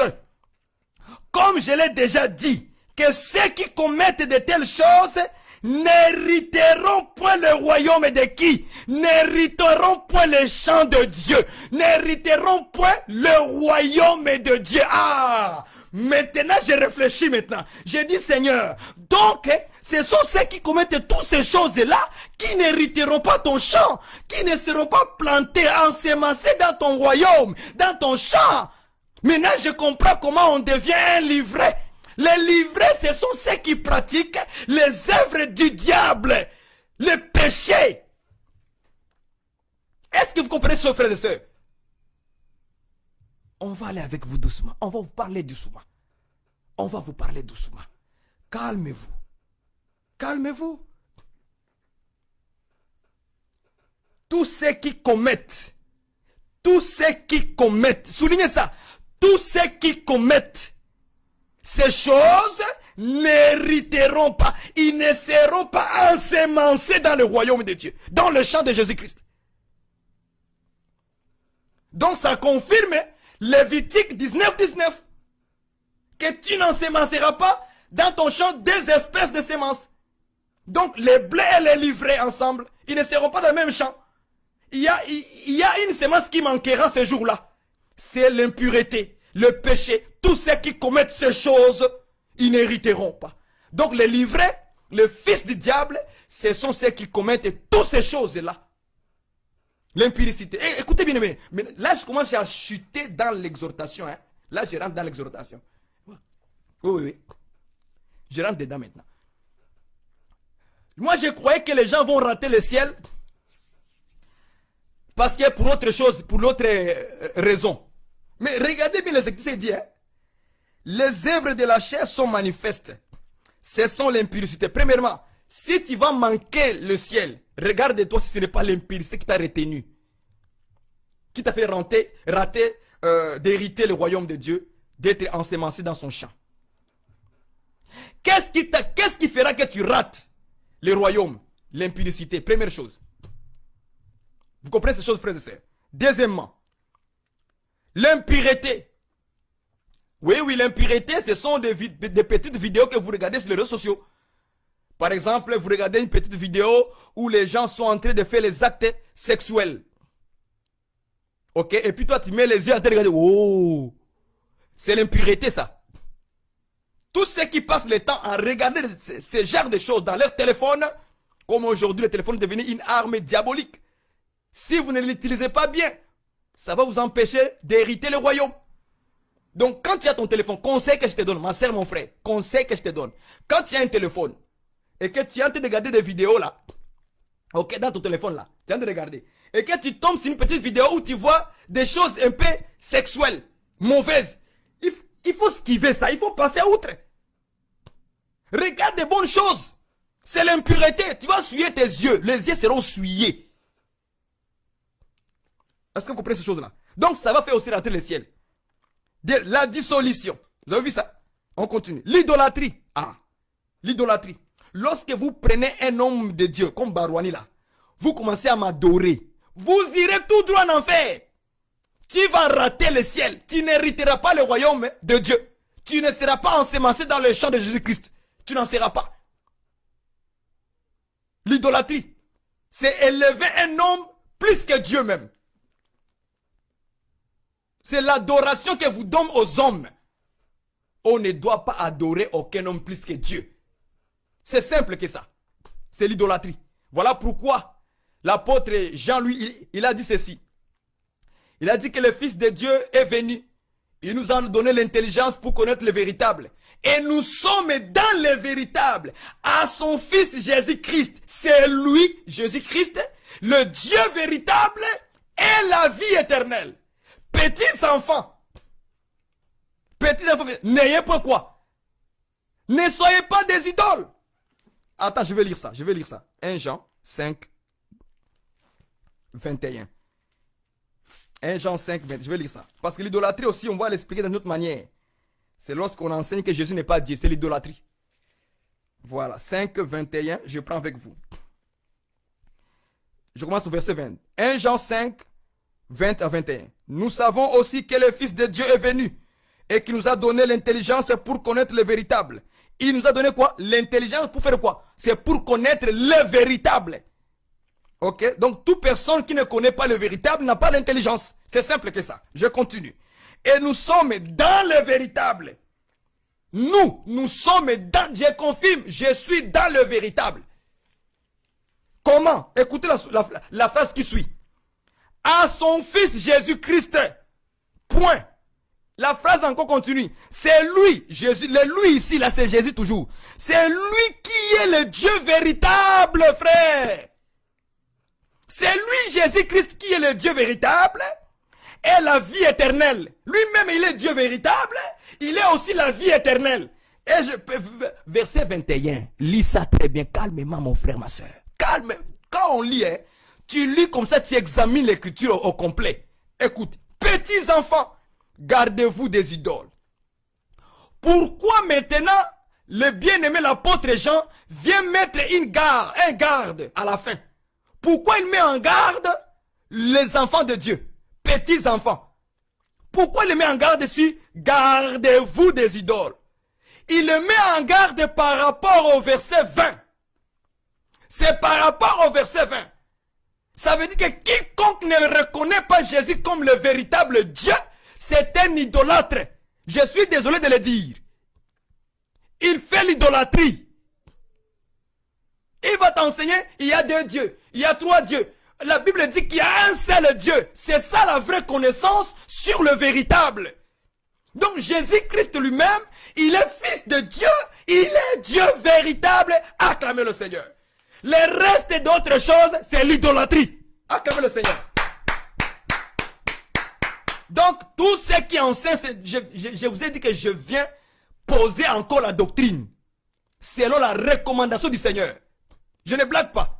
comme je l'ai déjà dit, que ceux qui commettent de telles choses n'hériteront point le royaume de qui N'hériteront point les champs de Dieu. N'hériteront point le royaume de Dieu. Ah Maintenant, j'ai réfléchi, maintenant. J'ai dit, Seigneur, donc, ce sont ceux qui commettent toutes ces choses-là qui n'hériteront pas ton champ, qui ne seront pas plantés, ensemencés dans ton royaume, dans ton champ. Maintenant, je comprends comment on devient un livret. Les livrets, ce sont ceux qui pratiquent les œuvres du diable, les péchés. Est-ce que vous comprenez ce, frère et sœurs On va aller avec vous doucement. On va vous parler doucement. On va vous parler doucement. Calmez-vous. Calmez-vous. Tous ceux qui commettent, tous ceux qui commettent, soulignez ça, tous ceux qui commettent ces choses n'hériteront pas, ils ne seront pas ensemencés dans le royaume de Dieu, dans le champ de Jésus-Christ. Donc ça confirme Lévitique 19, 19, que tu n'ensemenceras pas dans ton champ des espèces de semences. Donc les blés et les livrés ensemble, ils ne seront pas dans le même champ. Il y a, une semence qui manquera ce jour-là. C'est l'impureté, le péché. Tous ceux qui commettent ces choses, ils n'hériteront pas. Donc les livrés, les fils du diable, ce sont ceux qui commettent toutes ces choses-là. L'impuricité. Eh, écoutez bien, mais, là je commence à chuter dans l'exhortation. Hein. Là je rentre dans l'exhortation. Oui, oui, oui. Je rentre dedans maintenant. Moi, je croyais que les gens vont rater le ciel parce que pour autre chose, pour l'autre euh, raison. Mais regardez bien les écritures, dit, hein, les œuvres de la chair sont manifestes. Ce sont l'impurité. Premièrement, si tu vas manquer le ciel, regarde-toi si ce n'est pas l'impurité qui t'a retenu, qui t'a fait rater, rater euh, d'hériter le royaume de Dieu, d'être ensemencé dans son champ. Qu'est-ce qui, quest qui fera que tu rates le royaume L'impudicité, première chose. Vous comprenez ces choses, frères et sœurs Deuxièmement, l'impureté. Oui, oui, l'impureté, ce sont des, petites vidéos que vous regardez sur les réseaux sociaux. Par exemple, vous regardez une petite vidéo où les gens sont en train de faire les actes sexuels. Ok Et puis toi, tu mets les yeux à te regarder. Oh C'est l'impureté, ça. Tous ceux qui passent le temps à regarder ce, genre de choses dans leur téléphone, comme aujourd'hui le téléphone est devenu une arme diabolique, si vous ne l'utilisez pas bien, ça va vous empêcher d'hériter le royaume. Donc quand tu as ton téléphone, conseil que je te donne, ma soeur, mon frère, conseil que je te donne, quand tu as un téléphone et que tu es en train de regarder des vidéos là, ok, dans ton téléphone là, tu es en train de regarder, et que tu tombes sur une petite vidéo où tu vois des choses un peu sexuelles, mauvaises, il faut esquiver ça, il faut passer outre. Regarde des bonnes choses. C'est l'impureté. Tu vas souiller tes yeux. Les yeux seront souillés. Est-ce que vous comprenez ces choses-là Donc ça va faire aussi rentrer le ciel. la dissolution. Vous avez vu ça On continue. L'idolâtrie. Ah. L'idolâtrie. Lorsque vous prenez un homme de Dieu, comme Barouani là, vous commencez à m'adorer. Vous irez tout droit en enfer tu vas rater le ciel. Tu n'hériteras pas le royaume de Dieu. Tu ne seras pas ensemencé dans le champ de Jésus-Christ. Tu n'en seras pas. L'idolâtrie, c'est élever un homme plus que Dieu même. C'est l'adoration que vous donnez aux hommes. On ne doit pas adorer aucun homme plus que Dieu. C'est simple que ça. C'est l'idolâtrie. Voilà pourquoi l'apôtre Jean, lui, il a dit ceci. Il a dit que le Fils de Dieu est venu. Il nous a donné l'intelligence pour connaître le véritable. Et nous sommes dans le véritable, à son Fils Jésus-Christ. C'est lui, Jésus-Christ, le Dieu véritable et la vie éternelle. Petits enfants, petits enfants, n'ayez pas quoi Ne soyez pas des idoles. Attends, je vais lire ça, je vais lire ça. 1 Jean 5, 21. 1 Jean 5, 20. Je vais lire ça. Parce que l'idolâtrie aussi, on va l'expliquer d'une autre manière. C'est lorsqu'on enseigne que Jésus n'est pas Dieu. C'est l'idolâtrie. Voilà. 5, 21. Je prends avec vous. Je commence au verset 20. 1 Jean 5, 20 à 21. Nous savons aussi que le Fils de Dieu est venu et qu'il nous a donné l'intelligence pour connaître le véritable. Il nous a donné quoi L'intelligence pour faire quoi C'est pour connaître le véritable. Ok Donc, toute personne qui ne connaît pas le véritable n'a pas l'intelligence. C'est simple que ça. Je continue. Et nous sommes dans le véritable. Nous, nous sommes dans... Je confirme, je suis dans le véritable. Comment Écoutez la, la, la phrase qui suit. À son fils Jésus-Christ. Point. La phrase encore continue. C'est lui, Jésus, le lui ici, là, c'est Jésus toujours. C'est lui qui est le Dieu véritable, frère. C'est lui, Jésus-Christ, qui est le Dieu véritable et la vie éternelle. Lui-même, il est Dieu véritable. Il est aussi la vie éternelle. Et je peux... Verset 21. Lis ça très bien. Calmement, mon frère, ma soeur. Calme. Quand on lit, hein, tu lis comme ça, tu examines l'écriture au, complet. Écoute. Petits enfants, gardez-vous des idoles. Pourquoi maintenant le bien-aimé l'apôtre Jean vient mettre une garde, un garde à la fin pourquoi il met en garde les enfants de Dieu, petits enfants Pourquoi il met en garde sur gardez-vous des idoles Il le met en garde par rapport au verset 20. C'est par rapport au verset 20. Ça veut dire que quiconque ne reconnaît pas Jésus comme le véritable Dieu, c'est un idolâtre. Je suis désolé de le dire. Il fait l'idolâtrie. Il va t'enseigner, il y a deux dieux. Il y a trois dieux. La Bible dit qu'il y a un seul Dieu. C'est ça la vraie connaissance sur le véritable. Donc Jésus-Christ lui-même, il est fils de Dieu, il est Dieu véritable. Acclamez le Seigneur. Le reste d'autres choses, c'est l'idolâtrie. Acclamez le Seigneur. Donc, tout ce qui est je, je, vous ai dit que je viens poser encore la doctrine. Selon la recommandation du Seigneur. Je ne blague pas.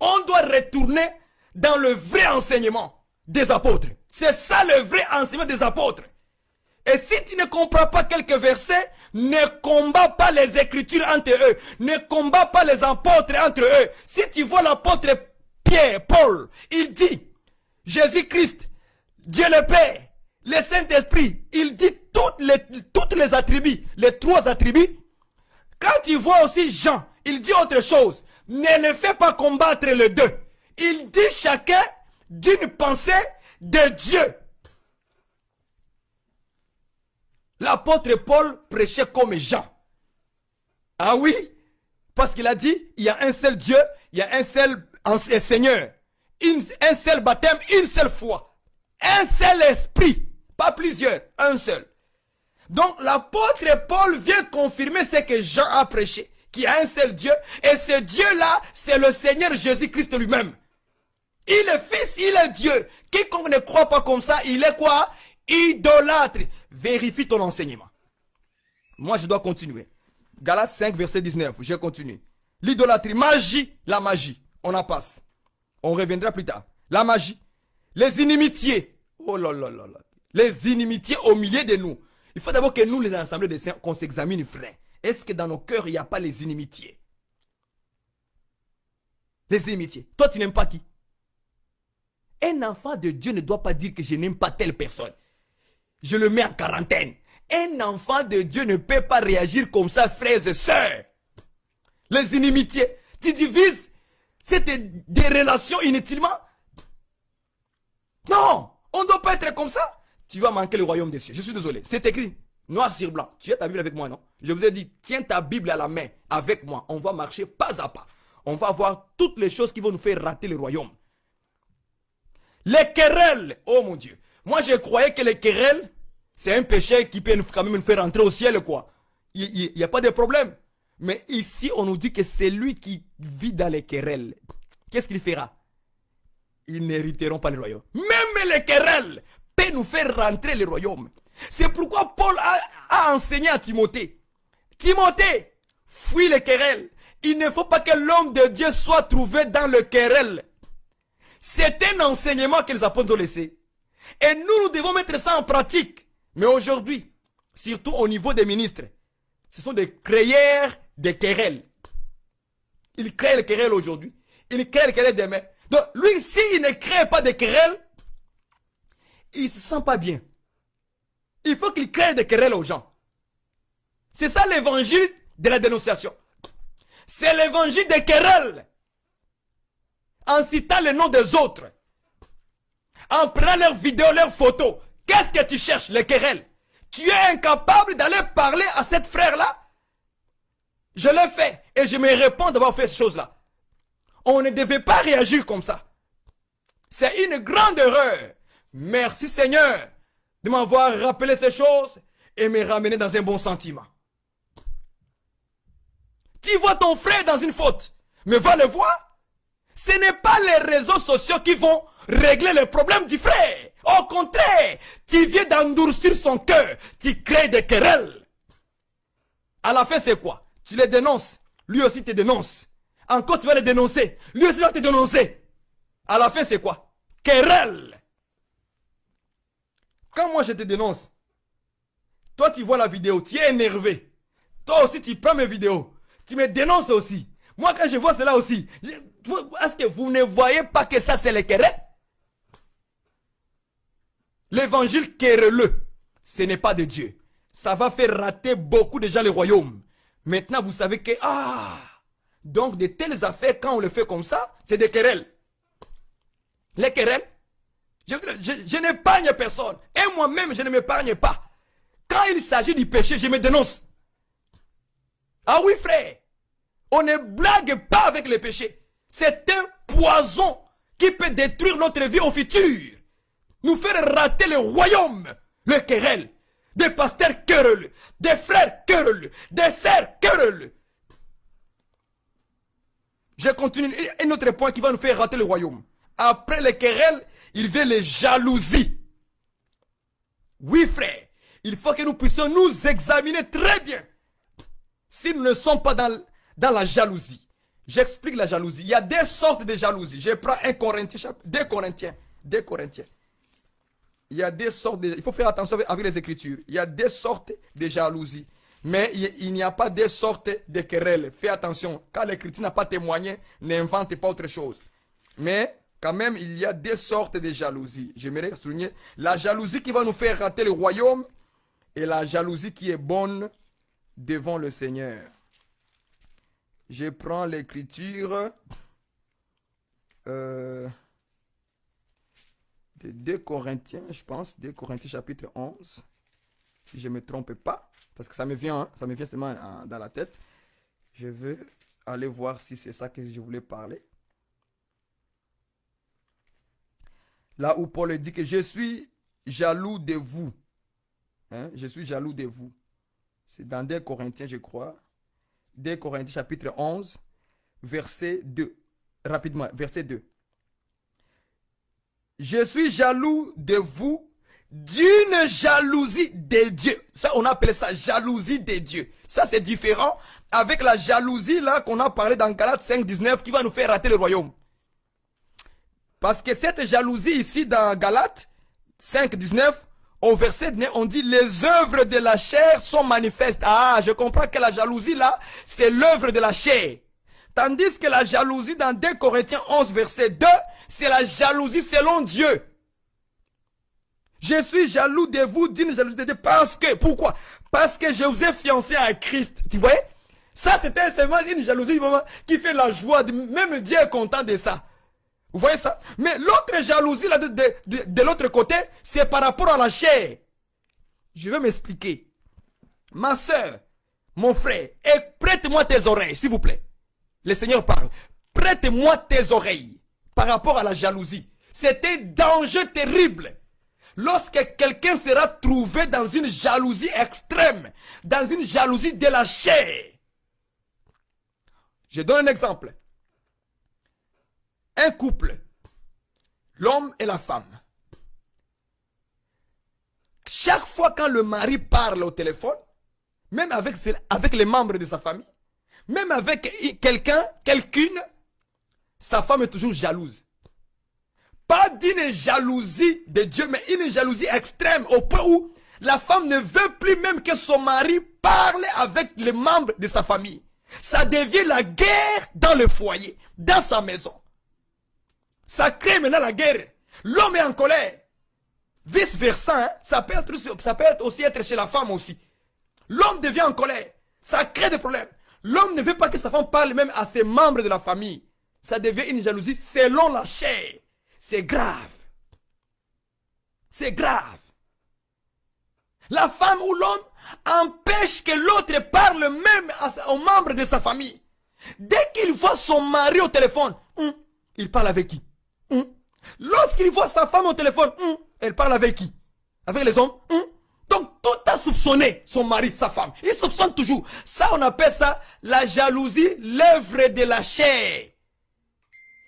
On doit retourner dans le vrai enseignement des apôtres. C'est ça le vrai enseignement des apôtres. Et si tu ne comprends pas quelques versets, ne combats pas les écritures entre eux. Ne combats pas les apôtres entre eux. Si tu vois l'apôtre Pierre, Paul, il dit, Jésus-Christ, Dieu le Père, le Saint-Esprit, il dit toutes les, toutes les attributs, les trois attributs. Quand tu vois aussi Jean, il dit autre chose ne le fait pas combattre les deux. Il dit chacun d'une pensée de Dieu. L'apôtre Paul prêchait comme Jean. Ah oui, parce qu'il a dit, il y a un seul Dieu, il y a un seul euh, Seigneur, un seul baptême, une seule foi, un seul esprit, pas plusieurs, un seul. Donc l'apôtre Paul vient confirmer ce que Jean a prêché qui a un seul Dieu, et ce Dieu-là, c'est le Seigneur Jésus-Christ lui-même. Il est fils, il est Dieu. Quiconque ne croit pas comme ça, il est quoi Idolâtre. Vérifie ton enseignement. Moi, je dois continuer. Galates 5, verset 19. Je continue. L'idolâtrie, magie, la magie. On en passe. On reviendra plus tard. La magie. Les inimitiés. Oh là là là là. Les inimitiés au milieu de nous. Il faut d'abord que nous, les assemblées de saints, qu'on s'examine, frère. Est-ce que dans nos cœurs, il n'y a pas les inimitiés Les inimitiés. Toi, tu n'aimes pas qui Un enfant de Dieu ne doit pas dire que je n'aime pas telle personne. Je le mets en quarantaine. Un enfant de Dieu ne peut pas réagir comme ça, frères et sœurs. Les inimitiés. Tu divises c'était des relations inutilement. Non, on ne doit pas être comme ça. Tu vas manquer le royaume des cieux. Je suis désolé. C'est écrit noir sur blanc. Tu as ta Bible avec moi, non Je vous ai dit, tiens ta Bible à la main avec moi. On va marcher pas à pas. On va voir toutes les choses qui vont nous faire rater le royaume. Les querelles, oh mon Dieu. Moi, je croyais que les querelles, c'est un péché qui peut nous, quand même nous faire rentrer au ciel, quoi. Il n'y a pas de problème. Mais ici, on nous dit que c'est lui qui vit dans les querelles. Qu'est-ce qu'il fera Ils n'hériteront pas le royaume. Même les querelles peuvent nous faire rentrer le royaume. C'est pourquoi Paul a, enseigné à Timothée. Timothée, fuis les querelles. Il ne faut pas que l'homme de Dieu soit trouvé dans le querelles. C'est un enseignement que les apôtres ont laissé. Et nous, nous devons mettre ça en pratique. Mais aujourd'hui, surtout au niveau des ministres, ce sont des créateurs de querelles. Ils créent les querelles aujourd'hui. Ils créent les querelles demain. Donc, lui, s'il ne crée pas de querelles, il ne se sent pas bien. Il faut qu'il crée des querelles aux gens. C'est ça l'évangile de la dénonciation. C'est l'évangile des querelles. En citant les noms des autres. En prenant leurs vidéos, leurs photos. Qu'est-ce que tu cherches, les querelles Tu es incapable d'aller parler à cette frère-là Je l'ai fait et je me réponds d'avoir fait ces choses-là. On ne devait pas réagir comme ça. C'est une grande erreur. Merci Seigneur de m'avoir rappelé ces choses et me ramener dans un bon sentiment. Tu vois ton frère dans une faute, mais va le voir. Ce n'est pas les réseaux sociaux qui vont régler les problèmes du frère. Au contraire, tu viens d'endurcir son cœur, tu crées des querelles. À la fin, c'est quoi Tu les dénonces, lui aussi te dénonce. Encore, tu vas les dénoncer, lui aussi va te dénoncer. À la fin, c'est quoi Querelle. Quand moi je te dénonce, toi tu vois la vidéo, tu es énervé. Toi aussi tu prends mes vidéos. Tu me dénonces aussi. Moi quand je vois cela aussi, est-ce que vous ne voyez pas que ça c'est les querelles? L'évangile querelleux, ce n'est pas de Dieu. Ça va faire rater beaucoup de gens le royaume. Maintenant vous savez que, ah, donc de telles affaires quand on le fait comme ça, c'est des querelles. Les querelles, je, n'épargne personne. Et moi-même, je ne m'épargne pas. Quand il s'agit du péché, je me dénonce. Ah oui, frère. On ne blague pas avec le péché. C'est un poison qui peut détruire notre vie au futur. Nous faire rater le royaume, le querelle. Des pasteurs querellent, des frères querellent, des sœurs querellent. Je continue. Un autre point qui va nous faire rater le royaume. Après le querelle, il veut les jalousies. Oui, frère. Il faut que nous puissions nous examiner très bien. Si nous ne sommes pas dans, dans la jalousie. J'explique la jalousie. Il y a des sortes de jalousie. Je prends un Corinthien, deux Corinthiens. Deux Corinthiens. Il y a des sortes de... Il faut faire attention avec les Écritures. Il y a des sortes de jalousie. Mais il n'y a pas des sortes de querelles. Fais attention. Car l'Écriture n'a pas témoigné, n'invente pas autre chose. Mais quand même, il y a deux sortes de jalousie. J'aimerais souligner la jalousie qui va nous faire rater le royaume et la jalousie qui est bonne devant le Seigneur. Je prends l'écriture euh, de 2 Corinthiens, je pense, 2 Corinthiens chapitre 11, si je ne me trompe pas, parce que ça me vient, hein, ça me vient seulement hein, dans la tête. Je veux aller voir si c'est ça que je voulais parler. Là où Paul dit que je suis jaloux de vous. Hein? Je suis jaloux de vous. C'est dans 2 Corinthiens, je crois. 2 Corinthiens chapitre 11, verset 2. Rapidement, verset 2. Je suis jaloux de vous d'une jalousie de Dieu. Ça, on appelle ça jalousie de Dieu. Ça, c'est différent avec la jalousie là qu'on a parlé dans Galates 5, 19 qui va nous faire rater le royaume. Parce que cette jalousie ici dans Galates 5, 19, au verset 9, on dit les œuvres de la chair sont manifestes. Ah, je comprends que la jalousie là, c'est l'œuvre de la chair. Tandis que la jalousie dans 2 Corinthiens 11, verset 2, c'est la jalousie selon Dieu. Je suis jaloux de vous, d'une jalousie de Dieu. Parce que, pourquoi Parce que je vous ai fiancé à Christ. Tu vois Ça, c'était seulement une jalousie qui fait la joie. Même Dieu est content de ça. Vous voyez ça Mais l'autre jalousie là de, l'autre côté, c'est par rapport à la chair. Je vais m'expliquer. Ma soeur, mon frère, et prête-moi tes oreilles, s'il vous plaît. Le Seigneur parle. Prête-moi tes oreilles par rapport à la jalousie. C'est un danger terrible. Lorsque quelqu'un sera trouvé dans une jalousie extrême, dans une jalousie de la chair. Je donne un exemple. Un couple, l'homme et la femme. Chaque fois quand le mari parle au téléphone, même avec, avec les membres de sa famille, même avec quelqu'un, quelqu'une, sa femme est toujours jalouse. Pas d'une jalousie de Dieu, mais une jalousie extrême au point où la femme ne veut plus même que son mari parle avec les membres de sa famille. Ça devient la guerre dans le foyer, dans sa maison. Ça crée maintenant la guerre. L'homme est en colère. Vice versa, hein. ça, peut être, ça aussi être chez la femme aussi. L'homme devient en colère. Ça crée des problèmes. L'homme ne veut pas que sa femme parle même à ses membres de la famille. Ça devient une jalousie selon la chair. C'est grave. C'est grave. La femme ou l'homme empêche que l'autre parle même aux membres de sa famille. Dès qu'il voit son mari au téléphone, hum, il parle avec qui Hein? Lorsqu'il voit sa femme au téléphone, hein, elle parle avec qui Avec les hommes hein? Donc tout a soupçonné son mari, sa femme. Il soupçonne toujours. Ça, on appelle ça la jalousie, l'œuvre de la chair.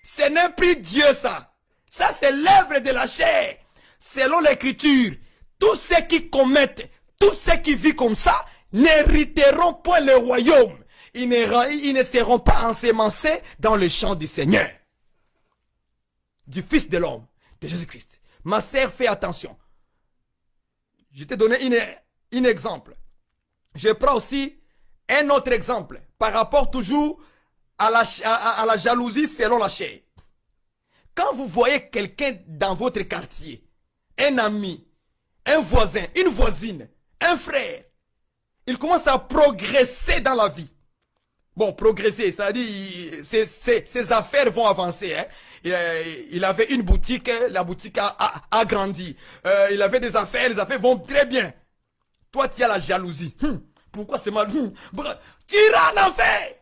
Ce n'est plus Dieu, ça. Ça, c'est l'œuvre de la chair. Selon l'écriture, tous ceux qui commettent, tous ceux qui vivent comme ça, n'hériteront point le royaume. Ils ne, ils ne seront pas ensemencés dans le champ du Seigneur du Fils de l'homme, de Jésus-Christ. Ma sœur, fais attention. Je t'ai donné un exemple. Je prends aussi un autre exemple par rapport toujours à la, à la jalousie selon la chair. Quand vous voyez quelqu'un dans votre quartier, un ami, un voisin, une voisine, un frère, il commence à progresser dans la vie bon, progresser, c'est-à-dire ses, affaires vont avancer. Hein. Euh, il, avait une boutique, hein, la boutique a, agrandi grandi. Euh, il avait des affaires, les affaires vont très bien. Toi, tu as la jalousie. Hum, pourquoi c'est mal hum, Tu iras en enfer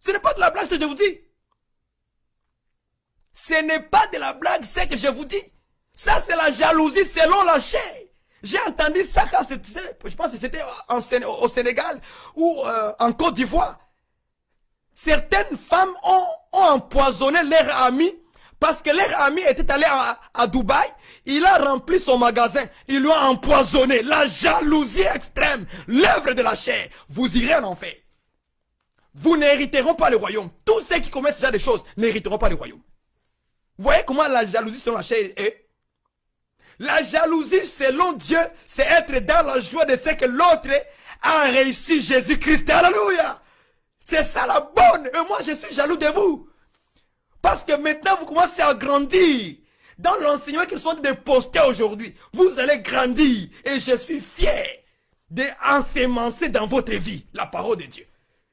Ce n'est pas de la blague ce que je vous dis. Ce n'est pas de la blague ce que je vous dis. Ça, c'est la jalousie selon la chair. J'ai entendu ça quand je pense que c'était au Sénégal ou euh, en Côte d'Ivoire. Certaines femmes ont, empoisonné leur ami parce que leur ami était allé à, Dubaï. Il a rempli son magasin. Il lui a empoisonné. La jalousie extrême, l'œuvre de la chair. Vous irez en enfer. Vous n'hériteront pas le royaume. Tous ceux qui commettent déjà des choses n'hériteront pas le royaume. Vous voyez comment la jalousie sur la chair est la jalousie selon Dieu, c'est être dans la joie de ce que l'autre a réussi Jésus-Christ. Alléluia. C'est ça la bonne. Et moi, je suis jaloux de vous. Parce que maintenant, vous commencez à grandir. Dans l'enseignement qu'ils sont de aujourd'hui, vous allez grandir. Et je suis fier d'ensemencer dans votre vie la parole de Dieu.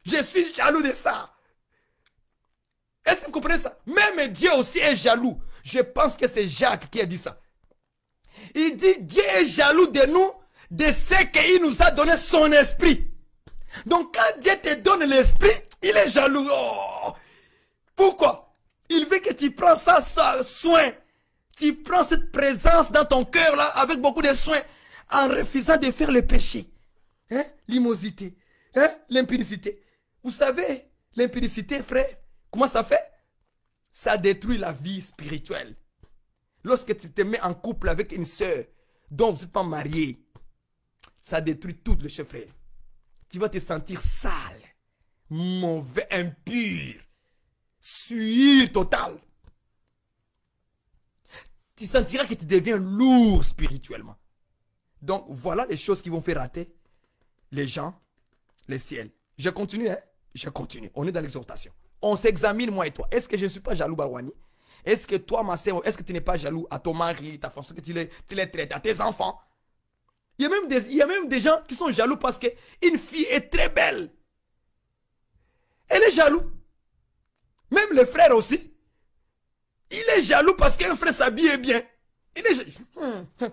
Je suis jaloux de ça. Est-ce que vous comprenez ça Même Dieu aussi est jaloux. Je pense que c'est Jacques qui a dit ça. Il dit Dieu est jaloux de nous, de ce qu'il nous a donné son esprit. Donc quand Dieu te donne l'esprit, il est jaloux. Oh. Pourquoi Il veut que tu prends ça, ça soin. Tu prends cette présence dans ton cœur là avec beaucoup de soin en refusant de faire le péché. Hein? L'immosité. Hein? Vous savez, l'impudicité, frère, comment ça fait Ça détruit la vie spirituelle. Lorsque tu te mets en couple avec une soeur dont vous n'êtes pas marié, ça détruit tout le chef frère. Tu vas te sentir sale, mauvais, impur, suivi total. Tu sentiras que tu deviens lourd spirituellement. Donc voilà les choses qui vont faire rater les gens, les ciels. Je continue, hein? Je continue. On est dans l'exhortation. On s'examine, moi et toi. Est-ce que je ne suis pas jaloux, Bawani? Est-ce que toi, ma sœur, est-ce que tu n'es pas jaloux à ton mari, ta femme, ce que tu les, traites, à tes enfants il y, a même des, il y a même des gens qui sont jaloux parce qu'une fille est très belle. Elle est jaloux. Même le frère aussi. Il est jaloux parce qu'un frère s'habille bien. Il est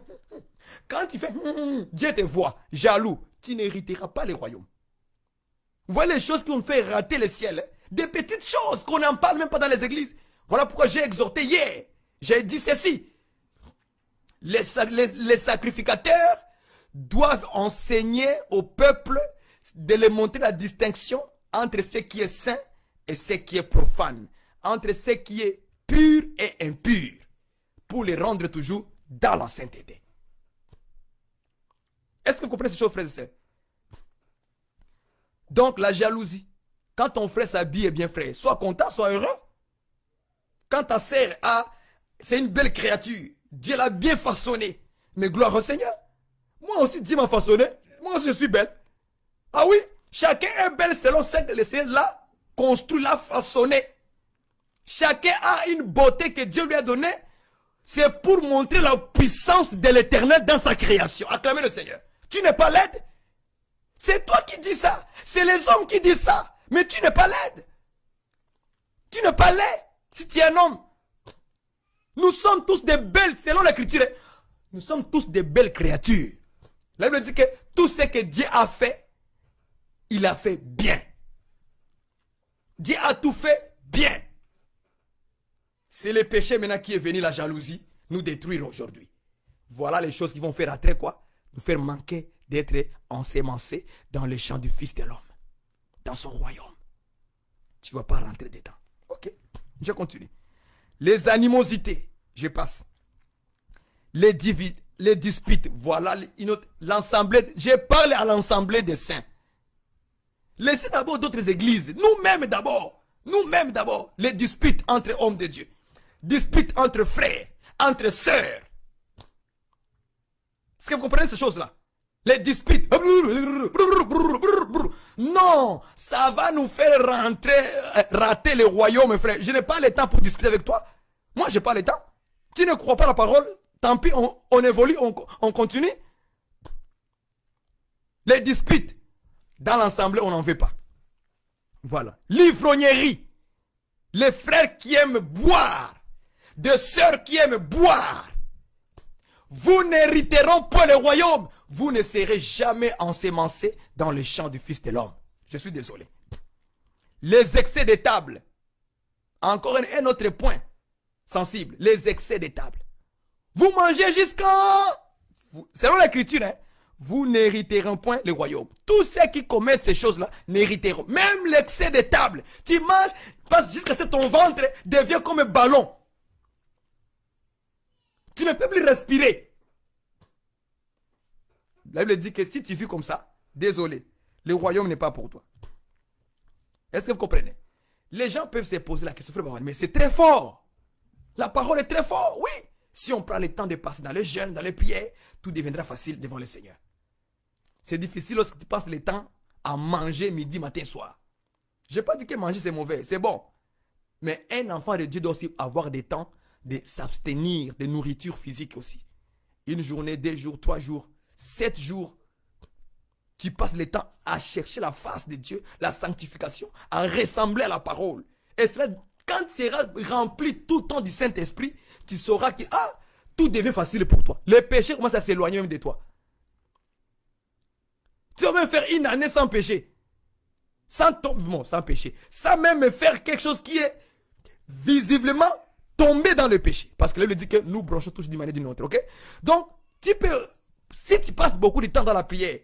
Quand il fait Dieu te voit, jaloux, tu n'hériteras pas les royaumes. Voilà les choses qui ont fait rater le ciel. Hein? Des petites choses qu'on n'en parle même pas dans les églises. Voilà pourquoi j'ai exhorté hier. J'ai dit ceci. Les, sacrificateurs doivent enseigner au peuple de les montrer la distinction entre ce qui est saint et ce qui est profane, entre ce qui est pur et impur, pour les rendre toujours dans la sainteté. Est-ce que vous comprenez ces choses, frères et sœurs Donc, la jalousie. Quand ton frère s'habille, eh bien, frère, sois content, sois heureux. Quand ta sœur a, c'est une belle créature. Dieu l'a bien façonnée. Mais gloire au Seigneur. Moi aussi, Dieu m'a façonné. Moi aussi, je suis belle. Ah oui, chacun est belle selon celle que le Seigneur l'a construit, l'a façonné. Chacun a une beauté que Dieu lui a donnée. C'est pour montrer la puissance de l'éternel dans sa création. Acclamez le Seigneur. Tu n'es pas laide. C'est toi qui dis ça. C'est les hommes qui disent ça. Mais tu n'es pas laide. Tu n'es pas laide. Si tu es un homme, nous sommes tous des belles, selon l'écriture, hein. nous sommes tous des belles créatures. La Bible dit que tout ce que Dieu a fait, il a fait bien. Dieu a tout fait bien. C'est le péché maintenant qui est venu, la jalousie, nous détruire aujourd'hui. Voilà les choses qui vont faire attrait quoi Nous faire manquer d'être ensemencés dans le champ du Fils de l'homme, dans son royaume. Tu ne vas pas rentrer dedans. Je continue. Les animosités, je passe. Les, les disputes, voilà l'ensemble. Je parle à l'ensemble des saints. Laissez d'abord d'autres églises. Nous-mêmes d'abord. Nous-mêmes d'abord. Les disputes entre hommes de Dieu. Disputes entre frères, entre sœurs. Est-ce que vous comprenez ces choses-là les disputes. Non, ça va nous faire rentrer, rater le royaume, frère. Je n'ai pas le temps pour discuter avec toi. Moi, je n'ai pas le temps. Tu ne crois pas la parole. Tant pis, on, évolue, on, continue. Les disputes. Dans l'ensemble, on n'en veut pas. Voilà. L'ivrognerie. Les frères qui aiment boire. Des sœurs qui aiment boire. Vous n'hériteront pas le royaume vous ne serez jamais ensemencés dans le champ du Fils de l'homme. Je suis désolé. Les excès des tables. Encore un autre point sensible. Les excès des tables. Vous mangez jusqu'à. Selon l'écriture, hein, vous n'hériterez point le royaume. Tous ceux qui commettent ces choses-là n'hériteront. Même l'excès des tables. Tu manges, passe jusqu'à ce que ton ventre devient comme un ballon. Tu ne peux plus respirer. La Bible dit que si tu vis comme ça, désolé, le royaume n'est pas pour toi. Est-ce que vous comprenez Les gens peuvent se poser la question, mais c'est très fort. La parole est très forte, oui. Si on prend le temps de passer dans le jeûne, dans les prières, tout deviendra facile devant le Seigneur. C'est difficile lorsque tu passes le temps à manger midi, matin, soir. Je n'ai pas dit que manger c'est mauvais, c'est bon. Mais un enfant de Dieu doit aussi avoir des temps de s'abstenir de nourriture physique aussi. Une journée, deux jours, trois jours, sept jours, tu passes le temps à chercher la face de Dieu, la sanctification, à ressembler à la parole. Et cela, quand tu seras rempli tout le temps du Saint-Esprit, tu sauras que ah, tout devient facile pour toi. Le péché commence à s'éloigner même de toi. Tu vas même faire une année sans péché. Sans tomber, sans péché. Sans même faire quelque chose qui est visiblement tombé dans le péché. Parce que là, il dit que nous branchons tous d'une manière d'une autre. ok Donc, tu peux si tu passes beaucoup de temps dans la prière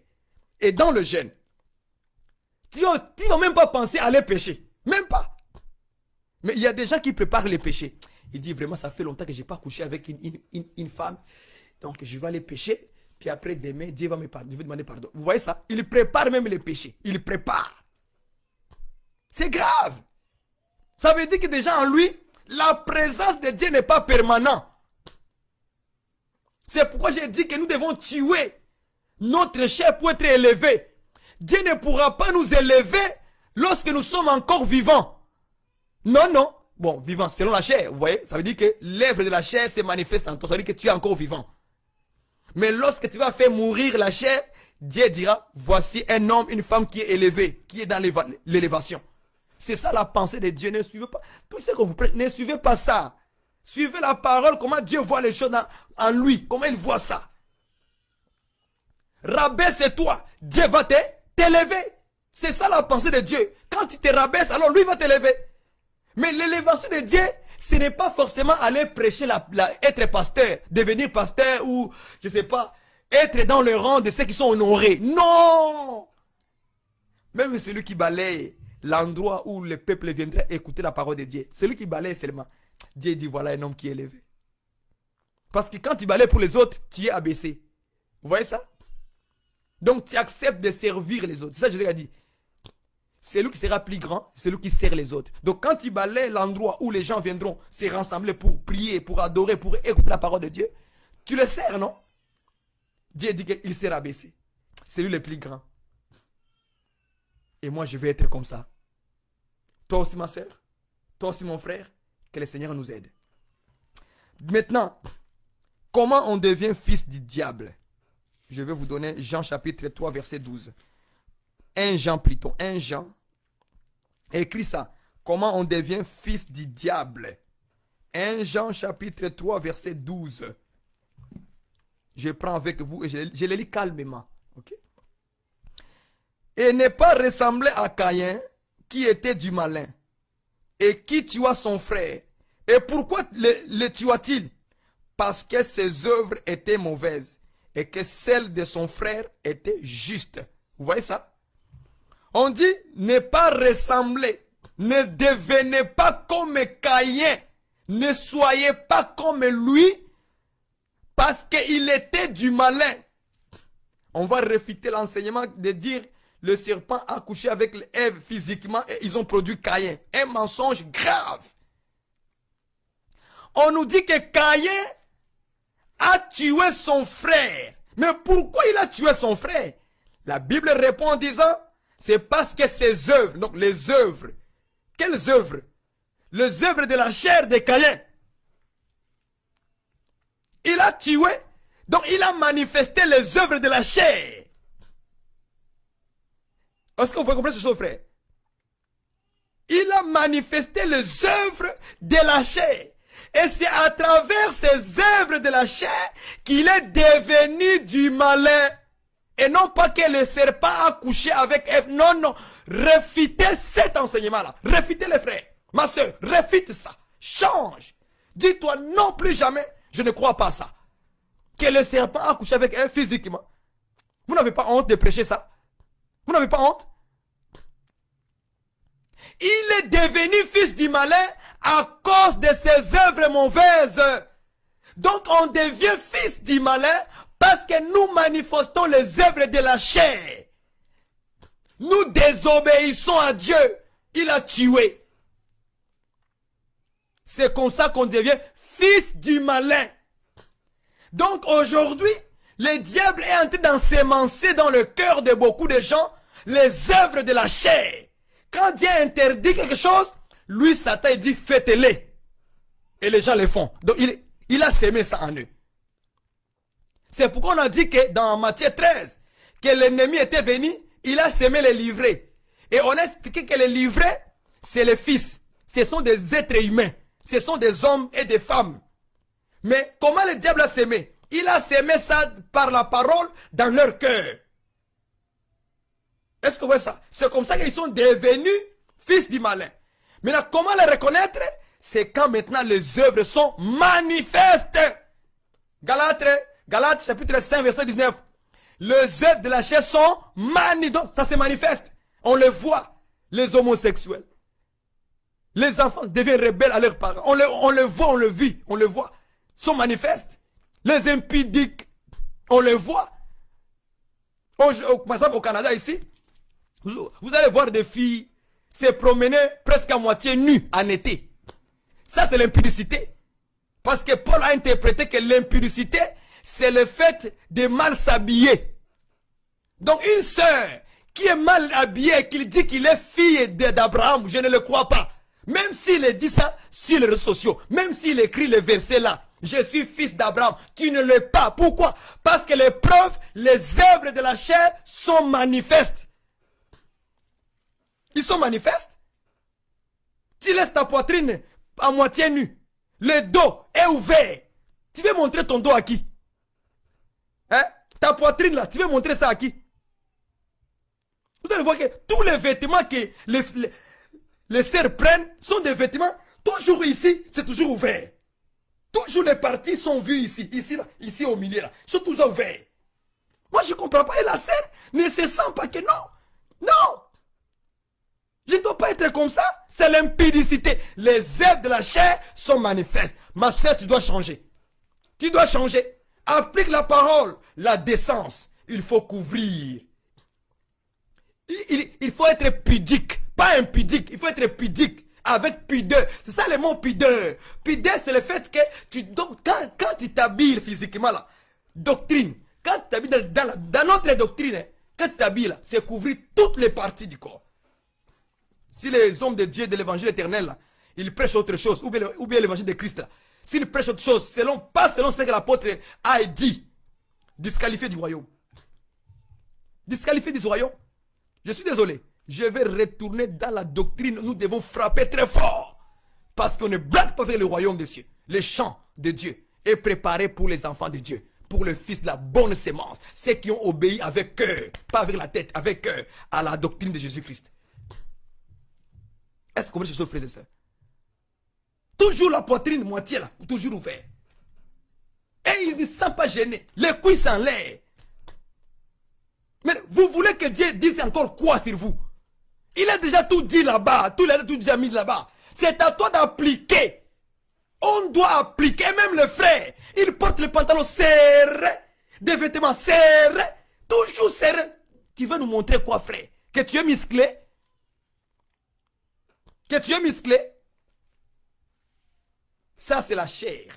et dans le jeûne, tu ne vas même pas penser à aller pécher. Même pas. Mais il y a des gens qui préparent les péchés. Il dit vraiment, ça fait longtemps que je n'ai pas couché avec une, femme. Donc, je vais aller pécher. Puis après, demain, Dieu va me pardonner. demander pardon. Vous voyez ça Il prépare même les péchés. Il prépare. C'est grave. Ça veut dire que déjà en lui, la présence de Dieu n'est pas permanente. C'est pourquoi j'ai dit que nous devons tuer notre chair pour être élevé. Dieu ne pourra pas nous élever lorsque nous sommes encore vivants. Non, non. Bon, vivant, selon la chair, vous voyez, ça veut dire que l'œuvre de la chair se manifeste en toi. Ça veut dire que tu es encore vivant. Mais lorsque tu vas faire mourir la chair, Dieu dira, voici un homme, une femme qui est élevée, qui est dans l'élévation. C'est ça la pensée de Dieu. Ne suivez pas, tout ce que vous ne suivez pas ça. Suivez la parole, comment Dieu voit les choses en, lui, comment il voit ça. Rabaisse-toi, Dieu va t'élever. C'est ça la pensée de Dieu. Quand tu te rabaisse, alors lui va t'élever. Mais l'élévation de Dieu, ce n'est pas forcément aller prêcher, la, être pasteur, devenir pasteur ou, je ne sais pas, être dans le rang de ceux qui sont honorés. Non Même celui qui balaye l'endroit où le peuple viendrait écouter la parole de Dieu, celui qui balaye seulement, Dieu dit, voilà un homme qui est élevé. Parce que quand tu balais pour les autres, tu es abaissé. Vous voyez ça Donc tu acceptes de servir les autres. C'est ça que Jésus a dit. C'est lui qui sera plus grand, c'est lui qui sert les autres. Donc quand tu balais l'endroit où les gens viendront se rassembler pour prier, pour adorer, pour écouter la parole de Dieu, tu le sers, non Dieu dit qu'il sera abaissé. C'est lui le plus grand. Et moi, je vais être comme ça. Toi aussi, ma soeur. Toi aussi, mon frère. Que le Seigneur nous aide. Maintenant, comment on devient fils du diable Je vais vous donner Jean chapitre 3, verset 12. Un Jean plutôt, un Jean. Écrit ça. Comment on devient fils du diable Un Jean chapitre 3, verset 12. Je prends avec vous et je, le les lis calmement. ok Et ne pas ressembler à Caïn qui était du malin et qui tua son frère. Et pourquoi le, tua-t-il Parce que ses œuvres étaient mauvaises et que celles de son frère étaient justes. Vous voyez ça On dit, ne pas ressembler, ne devenez pas comme Caïn, ne soyez pas comme lui, parce qu'il était du malin. On va réfuter l'enseignement de dire, le serpent a couché avec Ève physiquement et ils ont produit Caïn. Un mensonge grave on nous dit que Caïn a tué son frère. Mais pourquoi il a tué son frère La Bible répond en disant, c'est parce que ses œuvres, donc les œuvres, quelles œuvres Les œuvres de la chair de Caïn. Il a tué, donc il a manifesté les œuvres de la chair. Est-ce que vous comprendre ce frère Il a manifesté les œuvres de la chair. Et c'est à travers ses œuvres de la chair qu'il est devenu du malin. Et non pas que le serpent a couché avec Eve. Non, non. Réfutez cet enseignement-là. Réfutez les frères. Ma soeur, réfute ça. Change. Dis-toi non plus jamais, je ne crois pas ça. Que le serpent a couché avec elle physiquement. Vous n'avez pas honte de prêcher ça Vous n'avez pas honte Il est devenu fils du malin à cause de ses œuvres mauvaises. Donc on devient fils du malin parce que nous manifestons les œuvres de la chair. Nous désobéissons à Dieu. Il a tué. C'est comme ça qu'on devient fils du malin. Donc aujourd'hui, le diable est en train d'ensemencer dans le cœur de beaucoup de gens les œuvres de la chair. Quand Dieu interdit quelque chose, lui, Satan, il dit faites-les. Et les gens le font. Donc, il, il a sémé ça en eux. C'est pourquoi on a dit que dans Matthieu 13, que l'ennemi était venu, il a sémé les livrés. Et on a expliqué que les livrés, c'est les fils. Ce sont des êtres humains. Ce sont des hommes et des femmes. Mais comment le diable a sémé Il a semé ça par la parole dans leur cœur. Est-ce que vous voyez ça C'est comme ça qu'ils sont devenus fils du malin. Maintenant, comment les reconnaître C'est quand maintenant les œuvres sont manifestes. Galates, Galates chapitre 5, verset 19. Les œuvres de la chair sont manifestes. Ça se manifeste. On le voit. Les homosexuels. Les enfants deviennent rebelles à leurs parents. On le, on le voit, on le vit, on le voit. Ils sont manifestes. Les impudiques, on le voit. par exemple, au Canada, ici, vous allez voir des filles s'est promener presque à moitié nu en été. Ça, c'est l'impudicité. Parce que Paul a interprété que l'impudicité, c'est le fait de mal s'habiller. Donc une sœur qui est mal habillée, qui dit qu'il est fille d'Abraham, je ne le crois pas. Même s'il dit ça sur les réseaux sociaux, même s'il écrit le verset là, je suis fils d'Abraham, tu ne l'es pas. Pourquoi Parce que les preuves, les œuvres de la chair sont manifestes. Ils sont manifestes. Tu laisses ta poitrine à moitié nue. Le dos est ouvert. Tu veux montrer ton dos à qui Hein Ta poitrine là, tu veux montrer ça à qui Vous allez voir que tous les vêtements que les, les, serres prennent sont des vêtements toujours ici, c'est toujours ouvert. Toujours les parties sont vues ici, ici ici au milieu là. Ils sont toujours ouverts. Moi je comprends pas. Et la serre ne se sent pas que non. Non je ne dois pas être comme ça. C'est l'impudicité. Les œuvres de la chair sont manifestes. Ma soeur, tu dois changer. Tu dois changer. Applique la parole, la décence. Il faut couvrir. Il, faut être pudique. Pas impudique. Il faut être pudique avec pudeur. C'est ça le mot pudeur. Pudeur, c'est le fait que quand, tu t'habilles physiquement, doctrine, quand tu t'habilles dans, notre doctrine, hein, quand tu t'habilles, c'est couvrir toutes les parties du corps. Si les hommes de Dieu de l'évangile éternel, ils prêchent autre chose, ou bien, l'évangile de Christ, s'ils prêchent autre chose, selon, pas selon ce que l'apôtre a dit, disqualifié du royaume. Disqualifié du royaume. Je suis désolé. Je vais retourner dans la doctrine. Nous devons frapper très fort. Parce qu'on ne blague pas vers le royaume des cieux. Le champ de Dieu est préparé pour les enfants de Dieu. Pour le fils de la bonne sémence. Ceux qui ont obéi avec eux. Pas avec la tête, avec eux. À la doctrine de Jésus-Christ. Est-ce que vous comprenez frères et Toujours la poitrine moitié là, toujours ouvert. Et il ne sent pas gêner. Les cuisses en l'air. Mais vous voulez que Dieu dise encore quoi sur vous Il a déjà tout dit là-bas. Tout l'a tout déjà mis là-bas. C'est à toi d'appliquer. On doit appliquer. Même le frère, il porte le pantalon serré. Des vêtements serrés. Toujours serrés. Tu veux nous montrer quoi, frère Que tu es misclé que tu es musclé, ça c'est la chair.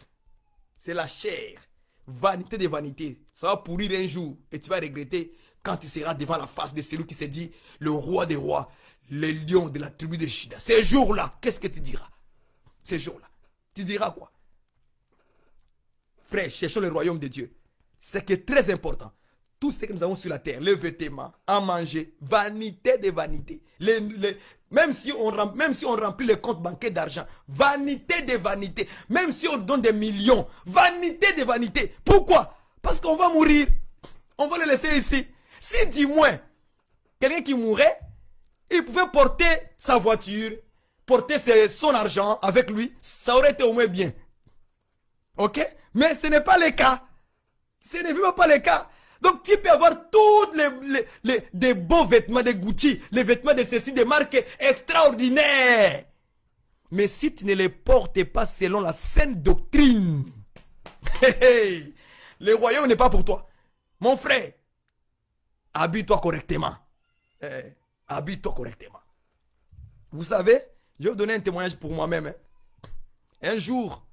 C'est la chair. Vanité de vanité. Ça va pourrir un jour et tu vas regretter quand tu seras devant la face de celui qui s'est dit le roi des rois, le lion de la tribu de Shida. Ces jours-là, qu'est-ce que tu diras Ces jours-là, tu diras quoi Frère, cherchons le royaume de Dieu. qui est très important. Tout ce que nous avons sur la terre, le vêtement, à manger, vanité des vanités, les, même si, on, même si on remplit les comptes bancaires d'argent. Vanité de vanité. Même si on donne des millions. Vanité de vanité. Pourquoi Parce qu'on va mourir. On va le laisser ici. Si, dis-moi, quelqu'un qui mourait, il pouvait porter sa voiture, porter son argent avec lui. Ça aurait été au moins bien. Ok Mais ce n'est pas le cas. Ce n'est vraiment pas le cas. Donc tu peux avoir tous les, des beaux vêtements de Gucci, les vêtements de ceci, des marques extraordinaires. Mais si tu ne les portes pas selon la saine doctrine, le royaume n'est pas pour toi. Mon frère, habille-toi correctement. Eh, habille-toi correctement. Vous savez, je vais vous donner un témoignage pour moi-même. Hein. Un jour,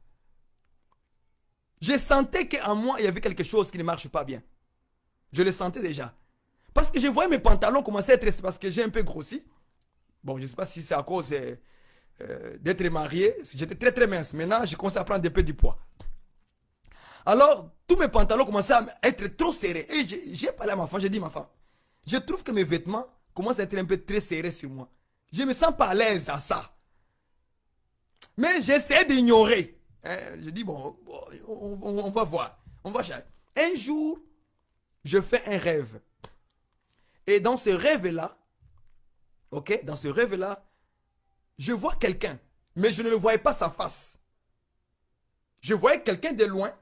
j'ai senti qu'en moi, il y avait quelque chose qui ne marche pas bien. Je le sentais déjà. Parce que je voyais mes pantalons commencer à être... parce que j'ai un peu grossi. Bon, je ne sais pas si c'est à cause euh, euh, d'être marié. J'étais très très mince. Maintenant, je commence à prendre des peu du poids. Alors, tous mes pantalons commençaient à être trop serrés. Et j'ai parlé à ma femme, j'ai dit, ma femme, je trouve que mes vêtements commencent à être un peu très serrés sur moi. Je me sens pas à l'aise à ça. Mais j'essaie d'ignorer. Hein, je dis, bon, on, on, va voir. On va chercher. Un jour, je fais un rêve. Et dans ce rêve-là, ok, dans ce rêve-là, je vois quelqu'un, mais je ne le voyais pas sa face. Je voyais quelqu'un de loin.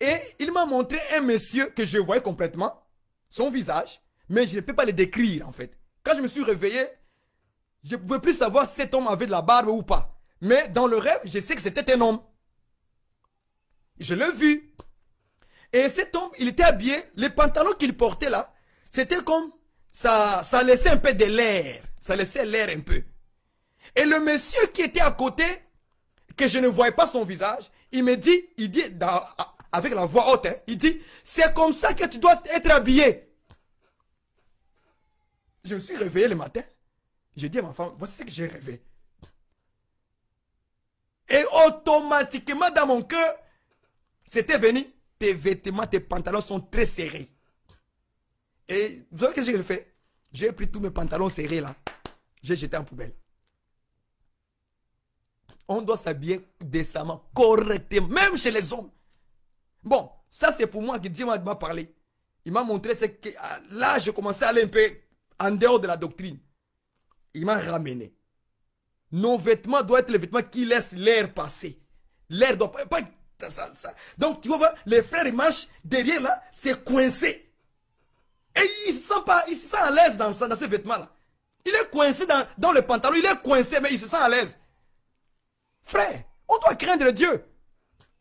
Et il m'a montré un monsieur que je voyais complètement, son visage, mais je ne peux pas le décrire en fait. Quand je me suis réveillé, je ne pouvais plus savoir si cet homme avait de la barbe ou pas. Mais dans le rêve, je sais que c'était un homme. Je l'ai vu. Et cet homme, il était habillé, les pantalons qu'il portait là, c'était comme, ça, ça laissait un peu de l'air, ça laissait l'air un peu. Et le monsieur qui était à côté, que je ne voyais pas son visage, il me dit, il dit, avec la voix haute, hein, il dit, c'est comme ça que tu dois être habillé. Je me suis réveillé le matin. J'ai dit à ma femme, voici ce que j'ai rêvé. Et automatiquement dans mon cœur, c'était venu tes vêtements, tes pantalons sont très serrés. Et vous savez ce que j'ai fait J'ai pris tous mes pantalons serrés là. J'ai jeté en poubelle. On doit s'habiller décemment, correctement, même chez les hommes. Bon, ça c'est pour moi que Dieu m'a parlé. Il m'a montré ce que... Ah, là, je commençais à aller un peu en dehors de la doctrine. Il m'a ramené. Nos vêtements doivent être les vêtements qui laissent l'air passer. L'air doit pas, donc, tu vois, les frères, ils marchent derrière là, c'est coincé. Et ils se sent pas, il se à l'aise dans, dans ces vêtements-là. Il est coincé dans, dans le pantalon, il est coincé, mais il se sent à l'aise. Frère, on doit craindre Dieu.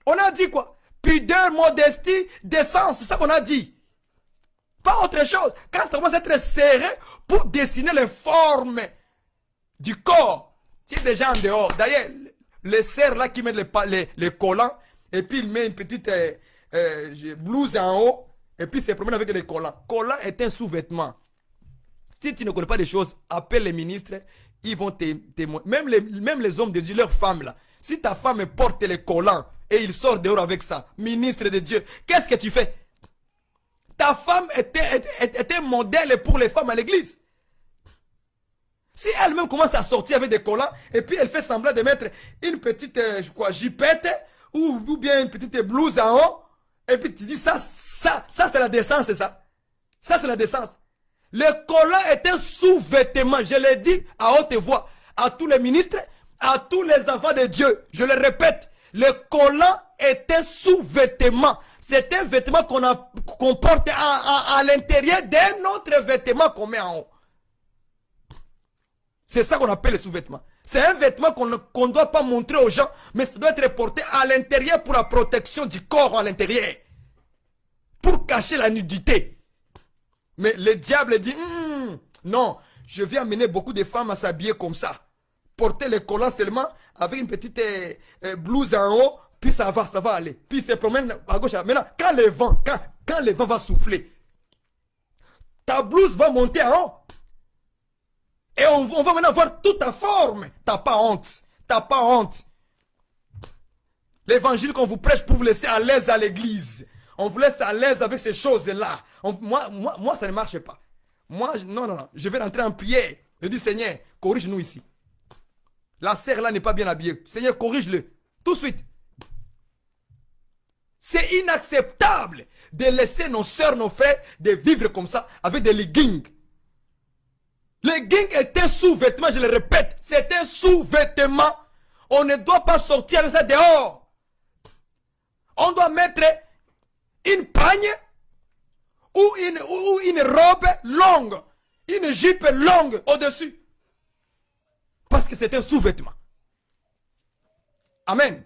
On a dit quoi Pudeur, modestie, décence, c'est ça qu'on a dit. Pas autre chose. Quand c'est commence serré pour dessiner les formes du corps, tu es déjà en dehors. D'ailleurs, les serres là qui mettent les, les, les collants, et puis il met une petite euh, euh, blouse en haut, et puis il se promène avec des collants. Collant est un sous-vêtement. Si tu ne connais pas des choses, appelle les ministres, ils vont te... Même les, même les hommes de Dieu, leurs femmes là. Si ta femme porte les collants et il sort dehors avec ça, ministre de Dieu, qu'est-ce que tu fais Ta femme était, était, un modèle pour les femmes à l'église. Si elle-même commence à sortir avec des collants et puis elle fait semblant de mettre une petite euh, crois, jipette ou, bien une petite blouse en haut, et puis tu dis ça, ça, ça c'est la décence, c'est ça. Ça c'est la décence. Le collant est un sous-vêtement, je l'ai dit à haute voix, à tous les ministres, à tous les enfants de Dieu. Je le répète, le collant est un sous-vêtement. C'est un vêtement qu'on porte à, à l'intérieur d'un autre vêtement qu'on met en haut. C'est ça qu'on appelle le sous-vêtement. C'est un vêtement qu'on ne doit pas montrer aux gens, mais ça doit être porté à l'intérieur pour la protection du corps à l'intérieur. Pour cacher la nudité. Mais le diable dit, hum, non, je vais amener beaucoup de femmes à s'habiller comme ça. Porter les collants seulement avec une petite euh, euh, blouse en haut, puis ça va, ça va aller. Puis se promène à gauche. Maintenant, quand vent, quand, quand le vent va souffler, ta blouse va monter en haut. Et on, va maintenant voir toute ta forme. T'as pas honte. T'as pas honte. L'évangile qu'on vous prêche pour vous laisser à l'aise à l'église. On vous laisse à l'aise avec ces choses-là. Moi, ça ne marche pas. Moi, non, non, non. Je vais rentrer en prière. Je dis, Seigneur, corrige-nous ici. La sœur là n'est pas bien habillée. Seigneur, corrige-le. Tout de suite. C'est inacceptable de laisser nos soeurs, nos frères, de vivre comme ça avec des leggings. Le est un sous-vêtement, je le répète, c'est un sous-vêtement. On ne doit pas sortir avec ça dehors. On doit mettre une pagne ou une, ou une robe longue, une jupe longue au-dessus. Parce que c'est un sous-vêtement. Amen.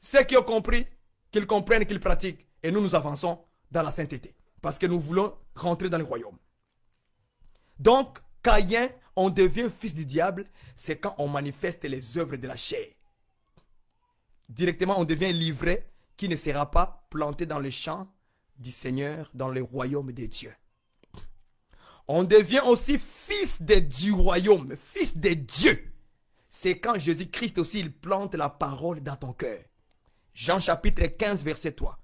Ceux qui ont compris, qu'ils comprennent, qu'ils pratiquent. Et nous, nous avançons dans la sainteté. Parce que nous voulons rentrer dans le royaume. Donc, Caïen, on devient fils du diable, c'est quand on manifeste les œuvres de la chair. Directement, on devient livré qui ne sera pas planté dans le champ du Seigneur, dans le royaume des dieux. On devient aussi fils du royaume, fils des dieux. C'est quand Jésus-Christ aussi, il plante la parole dans ton cœur. Jean chapitre 15, verset 3.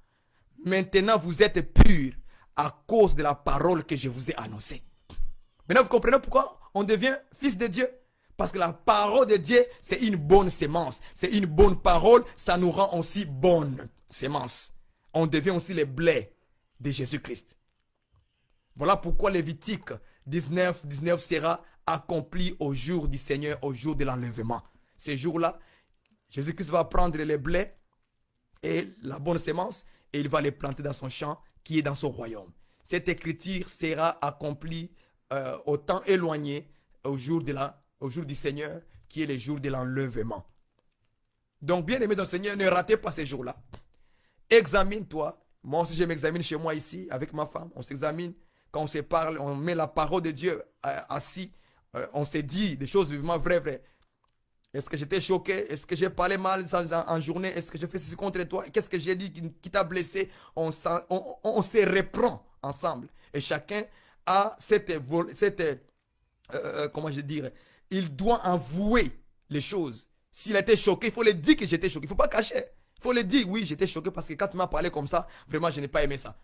Maintenant, vous êtes purs à cause de la parole que je vous ai annoncée. Maintenant, vous comprenez pourquoi on devient fils de Dieu parce que la parole de Dieu, c'est une bonne sémence. C'est une bonne parole. Ça nous rend aussi bonne sémence. On devient aussi les blés de Jésus-Christ. Voilà pourquoi Lévitique 19, 19 sera accompli au jour du Seigneur, au jour de l'enlèvement. Ces jours-là, Jésus-Christ va prendre les blés et la bonne sémence et il va les planter dans son champ qui est dans son royaume. Cette écriture sera accomplie autant euh, au temps éloigné, au jour, de la, au jour du Seigneur, qui est le jour de l'enlèvement. Donc, bien aimé dans le Seigneur, ne ratez pas ces jours-là. Examine-toi. Moi aussi, je m'examine chez moi ici, avec ma femme. On s'examine. Quand on se parle, on met la parole de Dieu euh, assis. Euh, on se dit des choses vivement vraies, vraies. Est-ce que j'étais choqué Est-ce que j'ai parlé mal en, journée Est-ce que j'ai fait ceci contre toi Qu'est-ce que j'ai dit qui, t'a blessé on, on, on, se reprend ensemble. Et chacun à ah, cette, euh, euh, comment je dirais, il doit avouer les choses. S'il était choqué, il faut le dire que j'étais choqué. Il ne faut pas cacher. Il faut le dire, oui, j'étais choqué parce que quand tu m'as parlé comme ça, vraiment, je n'ai pas aimé ça.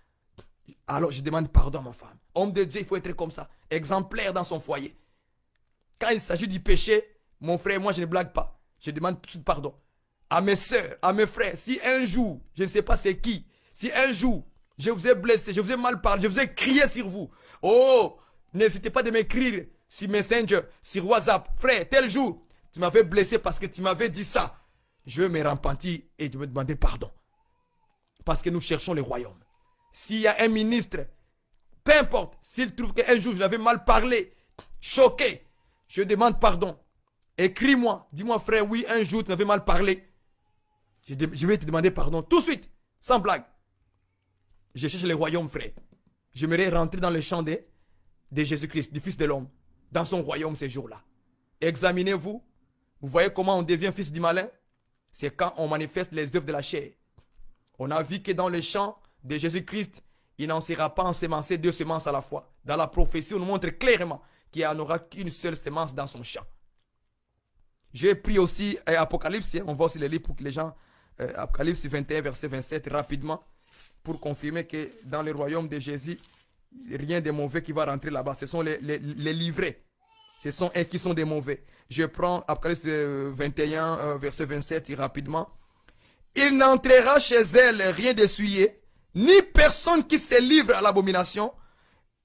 Alors, je demande pardon à ma femme. Homme de Dieu, il faut être comme ça, exemplaire dans son foyer. Quand il s'agit du péché, mon frère, moi, je ne blague pas. Je demande tout de pardon. À mes soeurs, à mes frères, si un jour, je ne sais pas c'est qui, si un jour, je vous ai blessé, je vous ai mal parlé, je vous ai crié sur vous. Oh, n'hésitez pas de m'écrire sur Messenger, sur WhatsApp. Frère, tel jour, tu m'avais blessé parce que tu m'avais dit ça. Je vais me repentir et je vais me demander pardon. Parce que nous cherchons le royaume. S'il y a un ministre, peu importe, s'il trouve qu'un jour je l'avais mal parlé, choqué, je demande pardon. Écris-moi, dis-moi frère, oui, un jour tu m'avais mal parlé. je vais te demander pardon tout de suite, sans blague. Je cherche le royaume, frère. J'aimerais rentrer dans le champ de, de Jésus-Christ, du Fils de l'homme, dans son royaume ces jours-là. Examinez-vous. Vous voyez comment on devient fils du malin C'est quand on manifeste les œuvres de la chair. On a vu que dans le champ de Jésus-Christ, il n'en sera pas ensemencé deux semences à la fois. Dans la prophétie, on nous montre clairement qu'il n'y en aura qu'une seule semence dans son champ. J'ai pris aussi euh, Apocalypse, hein, on voit aussi les livres pour que les gens, euh, Apocalypse 21, verset 27, rapidement pour confirmer que dans le royaume de Jésus, rien de mauvais qui va rentrer là-bas. Ce sont les, livrés. Ce sont eux qui sont des mauvais. Je prends Apocalypse 21, euh, euh, verset 27 rapidement. Il n'entrera chez elle rien d'essuyé, ni personne qui se livre à l'abomination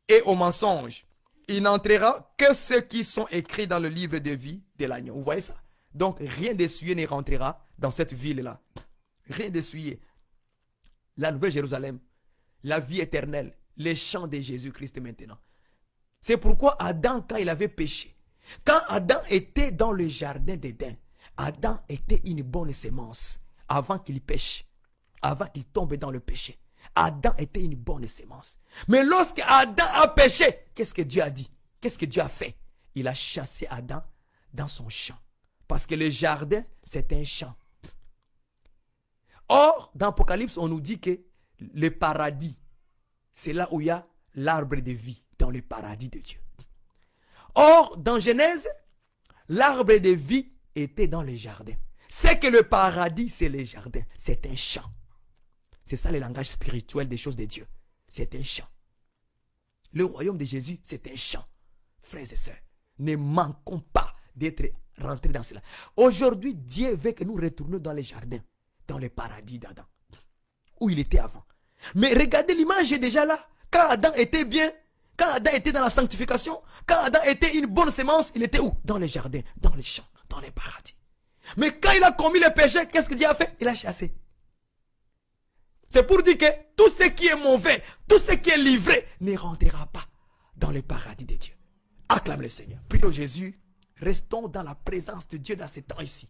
et au mensonge. Il n'entrera que ceux qui sont écrits dans le livre de vie de l'agneau. Vous voyez ça Donc rien d'essuyé ne rentrera dans cette ville-là. Rien d'essuyé la nouvelle Jérusalem, la vie éternelle, les champs de Jésus-Christ maintenant. C'est pourquoi Adam, quand il avait péché, quand Adam était dans le jardin d'Éden, Adam était une bonne semence avant qu'il pêche, avant qu'il tombe dans le péché. Adam était une bonne semence. Mais lorsque Adam a péché, qu'est-ce que Dieu a dit Qu'est-ce que Dieu a fait Il a chassé Adam dans son champ. Parce que le jardin, c'est un champ. Or, dans Apocalypse, on nous dit que le paradis, c'est là où il y a l'arbre de vie, dans le paradis de Dieu. Or, dans Genèse, l'arbre de vie était dans le jardin. C'est que le paradis, c'est le jardin, C'est un champ. C'est ça le langage spirituel des choses de Dieu. C'est un champ. Le royaume de Jésus, c'est un champ. Frères et sœurs, ne manquons pas d'être rentrés dans cela. Aujourd'hui, Dieu veut que nous retournions dans les jardins dans le paradis d'Adam, où il était avant. Mais regardez, l'image est déjà là. Quand Adam était bien, quand Adam était dans la sanctification, quand Adam était une bonne semence, il était où Dans les jardins, dans les champs, dans les paradis. Mais quand il a commis le péché, qu'est-ce que Dieu a fait Il a chassé. C'est pour dire que tout ce qui est mauvais, tout ce qui est livré, ne rentrera pas dans le paradis de Dieu. Acclame le Seigneur. Prions Jésus. Restons dans la présence de Dieu dans ces temps ici.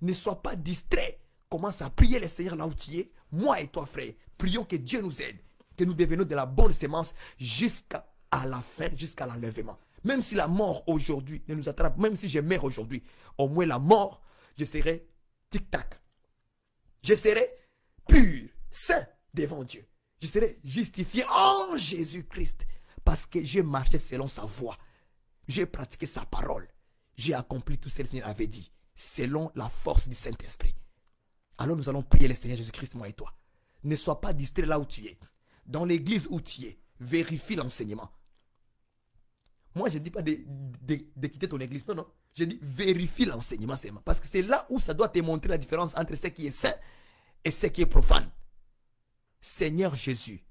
Ne sois pas distrait Commence à prier le Seigneur là où tu es. Moi et toi, frère, prions que Dieu nous aide, que nous devenons de la bonne sémence jusqu'à la fin, jusqu'à l'enlèvement. Même si la mort aujourd'hui ne nous attrape, même si je meurs aujourd'hui, au moins la mort, je serai tic-tac. Je serai pur, saint devant Dieu. Je serai justifié en Jésus-Christ parce que j'ai marché selon sa voix J'ai pratiqué sa parole. J'ai accompli tout ce que le Seigneur avait dit selon la force du Saint-Esprit. Alors nous allons prier le Seigneur Jésus-Christ, moi et toi. Ne sois pas distrait là où tu es. Dans l'église où tu es, vérifie l'enseignement. Moi, je ne dis pas de, quitter ton église. Non, non. Je dis vérifie l'enseignement seulement. Parce que c'est là où ça doit te montrer la différence entre ce qui est saint et ce qui est profane. Seigneur Jésus,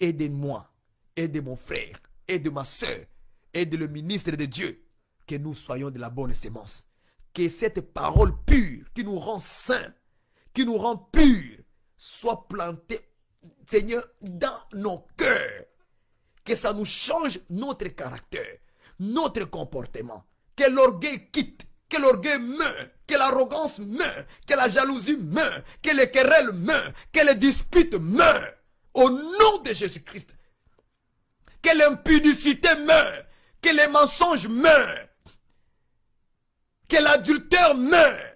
aide-moi, aide mon frère, aide ma soeur, aide le ministre de Dieu, que nous soyons de la bonne sémence. Que cette parole pure qui nous rend saints qui nous rend purs, soit planté, Seigneur, dans nos cœurs. Que ça nous change notre caractère, notre comportement. Que l'orgueil quitte, que l'orgueil meurt, que l'arrogance meurt, que la jalousie meurt, que les querelles meurent, que les disputes meurent. Au nom de Jésus-Christ. Que l'impudicité meurt, que les mensonges meurent, que l'adultère meurt,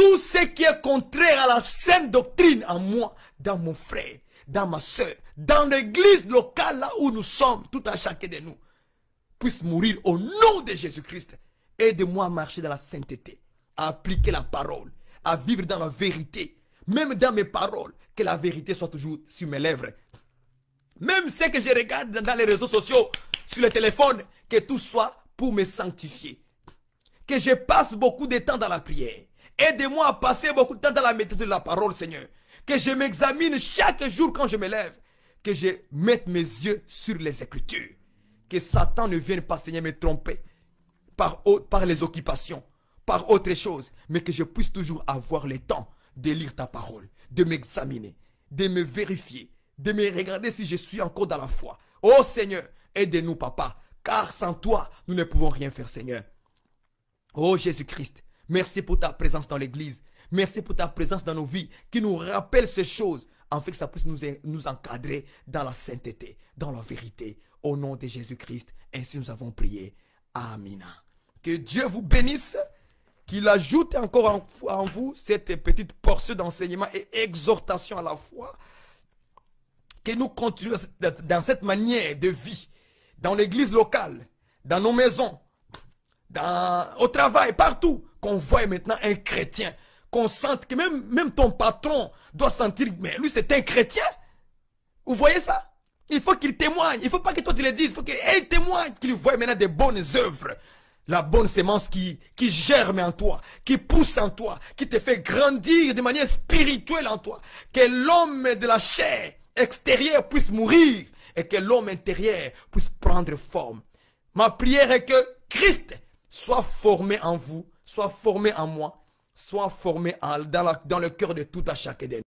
tout ce qui est contraire à la saine doctrine en moi, dans mon frère, dans ma soeur, dans l'église locale là où nous sommes, tout à chacun de nous, puisse mourir au nom de Jésus-Christ. Aide-moi à marcher dans la sainteté, à appliquer la parole, à vivre dans la vérité, même dans mes paroles, que la vérité soit toujours sur mes lèvres. Même ce que je regarde dans les réseaux sociaux, sur le téléphone, que tout soit pour me sanctifier. Que je passe beaucoup de temps dans la prière aidez moi à passer beaucoup de temps dans la méthode de la parole, Seigneur. Que je m'examine chaque jour quand je me lève. Que je mette mes yeux sur les Écritures. Que Satan ne vienne pas, Seigneur, me tromper par, par les occupations, par autre chose. Mais que je puisse toujours avoir le temps de lire ta parole, de m'examiner, de me vérifier, de me regarder si je suis encore dans la foi. Oh Seigneur, aidez nous Papa, car sans toi, nous ne pouvons rien faire, Seigneur. Oh Jésus-Christ, Merci pour ta présence dans l'église. Merci pour ta présence dans nos vies qui nous rappelle ces choses afin que ça puisse nous, nous encadrer dans la sainteté, dans la vérité. Au nom de Jésus-Christ, ainsi nous avons prié. Amen. Que Dieu vous bénisse, qu'il ajoute encore en, vous cette petite portion d'enseignement et exhortation à la foi. Que nous continuions dans cette manière de vie, dans l'église locale, dans nos maisons, au travail, partout qu'on voit maintenant un chrétien, qu'on sente que même, même ton patron doit sentir, mais lui c'est un chrétien. Vous voyez ça Il faut qu'il témoigne. Il faut pas que toi tu le dises. Il faut qu'il témoigne, qu'il voit maintenant des bonnes œuvres. La bonne sémence qui, qui germe en toi, qui pousse en toi, qui te fait grandir de manière spirituelle en toi. Que l'homme de la chair extérieure puisse mourir et que l'homme intérieur puisse prendre forme. Ma prière est que Christ soit formé en vous Sois formé en moi. soit formé dans, dans le cœur de tout à chacun de